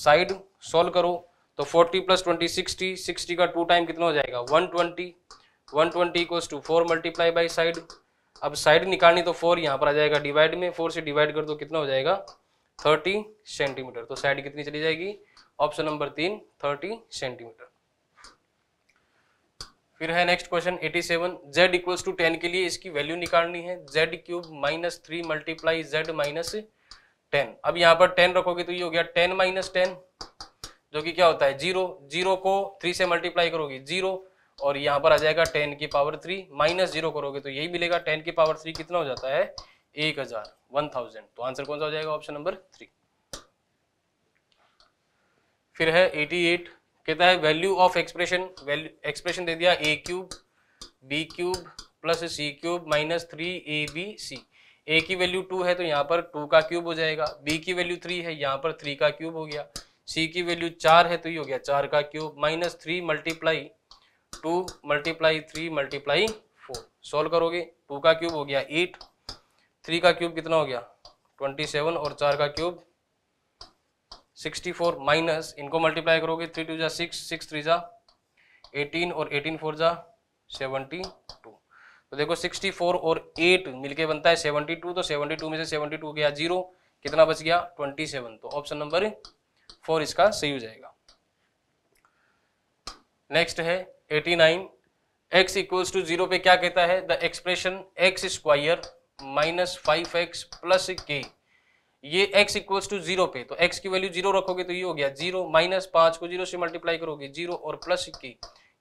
side solve करो तो forty plus twenty sixty sixty का टू टाइम कितना हो जाएगा one twenty one twenty equals to four multiply by side अब साइड निकालनी तो फोर यहाँ पर आ जाएगा डिवाइड में फोर से डिवाइड कर दो कितना हो जाएगा थर्टी सेंटीमीटर तो साइड कितनी चली जाएगी ऑप्शन नंबर तीन थर्टी सेंटीमीटर फिर है next question eighty seven Z equals to ten के लिए इसकी वैल्यू निकालनी है Z cube minus three multiply Z minus ten अब यहां पर टेन रखोगे तो ये हो गया टेन माइनस टेन जो कि क्या होता है जीरो जीरो को थ्री से मल्टीप्लाई करोगे जीरो और यहां पर आ जाएगा टेन की पावर थ्री माइनस जीरो करोगे तो यही मिलेगा टेन की पावर थ्री कितना हो जाता है एक हजार वन थाउजेंड तो आंसर कौन सा हो जाएगा ऑप्शन नंबर थ्री फिर है 88 कहता है value of expression value expression दे दिया A cube B cube plus C cube minus three A B C A की वैल्यू टू है तो यहाँ पर टू का क्यूब हो जाएगा बी की वैल्यू थ्री है यहाँ पर थ्री का क्यूब हो गया सी की वैल्यू चार है तो ये हो गया चार का cube minus three multiply two multiply three multiply four solve करोगे टू का क्यूब हो गया एट थ्री का क्यूब कितना हो गया ट्वेंटी सेवन और चार का क्यूब सिक्सटी फोर माइनस इनको मल्टीप्लाई करोगे थ्री टू जा सिक्स सिक्स थ्री जा एटीन और एटीन फोर जा सेवनटी टू तो देखो सिक्सटी फोर और एट मिलके बनता है सेवनटी टू तो सेवनटी टू में से सेवनटी टू गया जीरो कितना बच गया ट्वेंटी सेवन तो ऑप्शन नंबर फोर इसका सही हो जाएगा नेक्स्ट है eighty nine X equals to zero पे क्या कहता है the expression X square minus five X plus के ये x इक्वल्स टू जीरो पे तो x की वैल्यू जीरो रखोगे तो ये हो गया जीरो माइनस पांच को जीरो से मल्टीप्लाई करोगे जीरो और प्लस की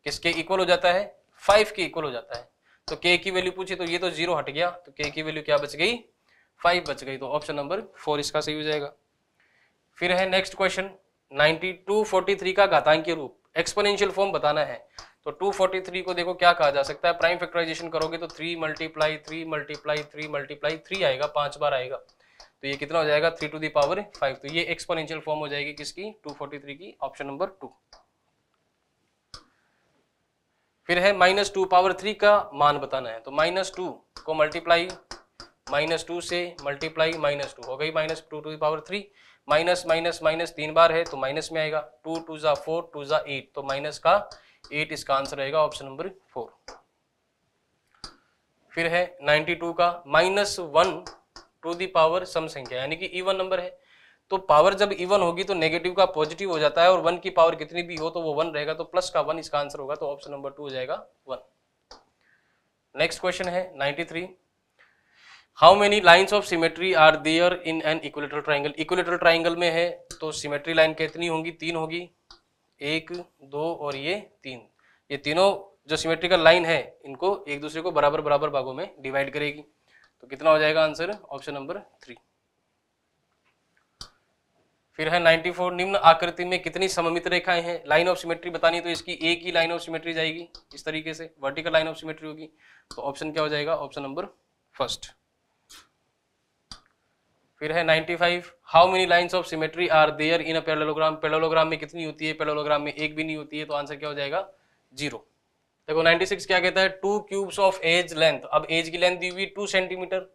किसके इक्वल हो जाता है फाइव के इक्वल हो जाता है तो k की वैल्यू पूछे तो ये तो जीरो हट गया तो k की वैल्यू क्या बच गई फाइव बच गई तो ऑप्शन नंबर फोर इसका सही हो जाएगा फिर है नेक्स्ट क्वेश्चन थ्री का घातांकीय रूप एक्सपोनेंशियल फॉर्म बताना है तो 243 को देखो क्या कहा जा सकता है प्राइम फैक्टराइजेशन करोगे तो three multiply three multiply three multiply three आएगा पांच बार आएगा तो ये कितना हो जाएगा three to the power five तो ये एक्सपोनेंशियल फॉर्म हो जाएगी किसकी टू फोर्टी थ्री की ऑप्शन नंबर टू फिर है माइनस टू पावर थ्री का मान बताना है तो माइनस टू को मल्टीप्लाई माइनस टू से मल्टीप्लाई माइनस टू हो गई minus two to power three minus minus minus तीन बार है तो माइनस में आएगा टू टू ज़ा फोर टू ज़ा एट तो माइनस का एट इसका आंसर रहेगा ऑप्शन नंबर फोर फिर है नाइन्टी टू का minus one to the power सम संख्या यानी कि इवन नंबर है तो पावर जब इवन होगी तो नेगेटिव का पॉजिटिव हो जाता है और वन की पावर कितनी भी हो तो वो वन रहेगा तो प्लस का वन इसका आंसर होगा तो ऑप्शन नंबर टू हो जाएगा वन नेक्स्ट क्वेश्चन है ninety three how many lines of symmetry are there in an equilateral triangle equilateral triangle में है तो सिमेट्री लाइन कितनी होंगी तीन होगी एक दो और ये तीन ये तीनों जो सिमेट्रिकल लाइन है इनको एक दूसरे को बराबर बराबर भागों में डिवाइड करेगी तो कितना हो जाएगा आंसर ऑप्शन नंबर थ्री फिर है 94 निम्न आकृति में कितनी सममित रेखाएं हैं लाइन ऑफ सिमेट्री बतानी तो इसकी एक ही लाइन ऑफ सिमेट्री जाएगी इस तरीके से वर्टिकल लाइन ऑफ सिमेट्री होगी तो ऑप्शन क्या हो जाएगा ऑप्शन नंबर फर्स्ट फिर है 95 how many lines of symmetry are there in a parallelogram में कितनी होती है पैरेललोग्राम में एक भी नहीं होती है तो आंसर क्या हो जाएगा जीरो देखो 96 क्या कहता है two cubes of edge length अब एज की लेंथ दी हुई two centimetre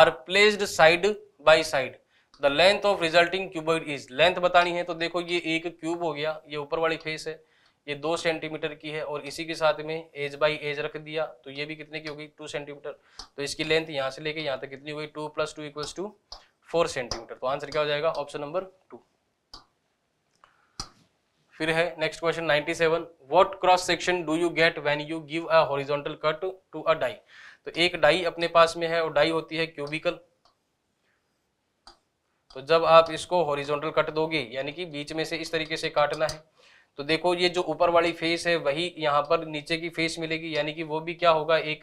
are placed side by side the length of resulting cuboid is length बतानी है तो देखो ये एक क्यूब हो गया ये ऊपर वाली फेस है ये दो सेंटीमीटर की है और इसी के साथ में एज बाई एज रख दिया तो ये भी कितने की होगी टू सेंटीमीटर तो इसकी लेंथ यहाँ से लेके यहाँ तक कितनी हुई two plus two equals to four centimetre तो आंसर क्या हो जाएगा ऑप्शन नंबर टू फिर है next question 97 seven what cross section do you get when you give a horizontal cut to a die तो एक डाई अपने पास में है और डाई होती है क्यूबिकल तो जब आप इसको हॉरिजोंटल कट दोगे यानी कि बीच में से इस तरीके से काटना है तो देखो ये जो ऊपर वाली फेस है वही यहाँ पर नीचे की फेस मिलेगी यानी कि वो भी क्या होगा एक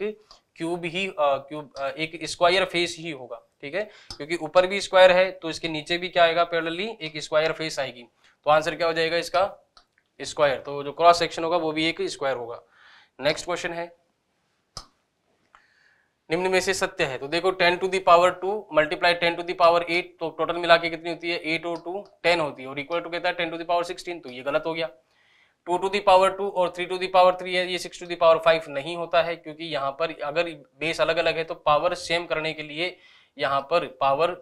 क्यूब ही आ, क्यूब आ, एक स्क्वायर फेस ही होगा ठीक है क्योंकि ऊपर भी स्क्वायर है तो इसके नीचे भी क्या आएगा पैरेलली एक स्क्वायर फेस आएगी तो आंसर क्या हो जाएगा इसका स्क्वायर तो जो क्रॉस सेक्शन होगा वो भी एक स्क्वायर होगा नेक्स्ट क्वेश्चन है निम्न में से सत्य है तो देखो ten to the power two multiply ten to the power eight तो टोटल मिला के कितनी होती है एट और टू टेन होती है और इक्वल टू कहता है ten to the power sixteen तो ये गलत हो गया टू टू पावर टू और three to the power three है ये six to the power five नहीं होता है क्योंकि यहाँ पर अगर बेस अलग अलग है तो पावर सेम करने के लिए यहाँ पर पावर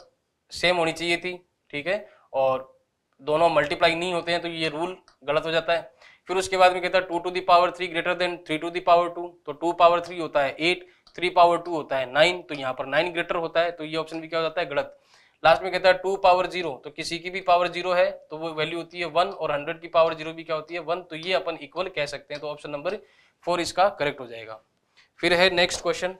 सेम होनी चाहिए थी ठीक है और दोनों मल्टीप्लाई नहीं होते हैं तो ये रूल गलत हो जाता है फिर उसके बाद में कहता है two to the power three greater than three to power two तो टू पावर थ्री होता है एट थ्री पावर टू होता है नाइन तो यहाँ पर नाइन ग्रेटर होता है तो ये ऑप्शन भी क्या हो जाता है गलत लास्ट में कहता है टू पावर जीरो तो किसी की भी पावर जीरो है तो वो वैल्यू होती है वन और हंड्रेड की पावर जीरो भी क्या होती है वन तो ये अपन इक्वल कह सकते हैं तो ऑप्शन नंबर फोर इसका करेक्ट हो जाएगा फिर है नेक्स्ट क्वेश्चन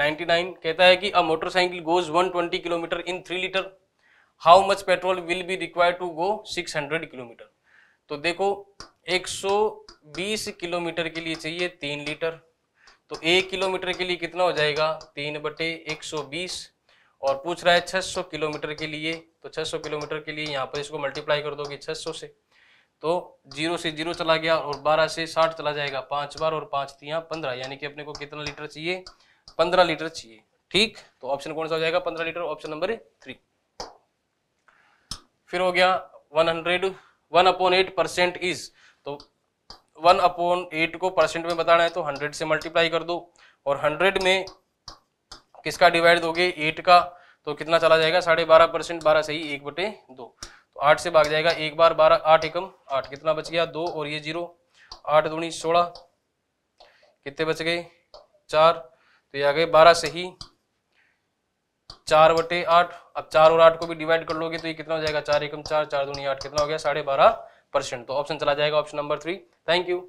99 कहता है कि a motorcycle goes 120 kilometre in three litre how much petrol will be require to go 600 kilometre तो देखो 120 किलोमीटर के लिए चाहिए तीन लीटर तो एक किलोमीटर के लिए कितना हो जाएगा तीन बटे एक और पूछ रहा है 600 किलोमीटर के लिए तो 600 किलोमीटर के लिए यहाँ पर इसको मल्टीप्लाई कर दोगे 600 से तो जीरो से जीरो चला गया और 12 से 60 चला जाएगा पांच बार और पांच तिया पंद्रह यानी कि अपने को कितना लीटर चाहिए पंद्रह लीटर चाहिए ठीक तो ऑप्शन कौन सा हो जाएगा पंद्रह लीटर ऑप्शन नंबर थ्री फिर हो गया one hundred one upon eight percent is तो वन अपॉन एट को परसेंट में बताना है तो हंड्रेड से मल्टीप्लाई कर दो और हंड्रेड में किसका डिवाइड दोगे एट का तो कितना चला जाएगा साढ़े बारह परसेंट बारह से ही एक बटे दो तो आठ से भाग जाएगा एक बार बारह आठ एकम आठ कितना बच गया दो और ये जीरो आठ दूनी सोलह कितने बच गए चार तो ये आ गए बारह से ही चार बटे आठ अब चार और आठ को भी डिवाइड कर लोगे तो ये कितना हो जाएगा चार एकम चार चार दूनी आठ कितना हो गया साढ़े बारह परसेंट तो ऑप्शन चला जाएगा option number three thank you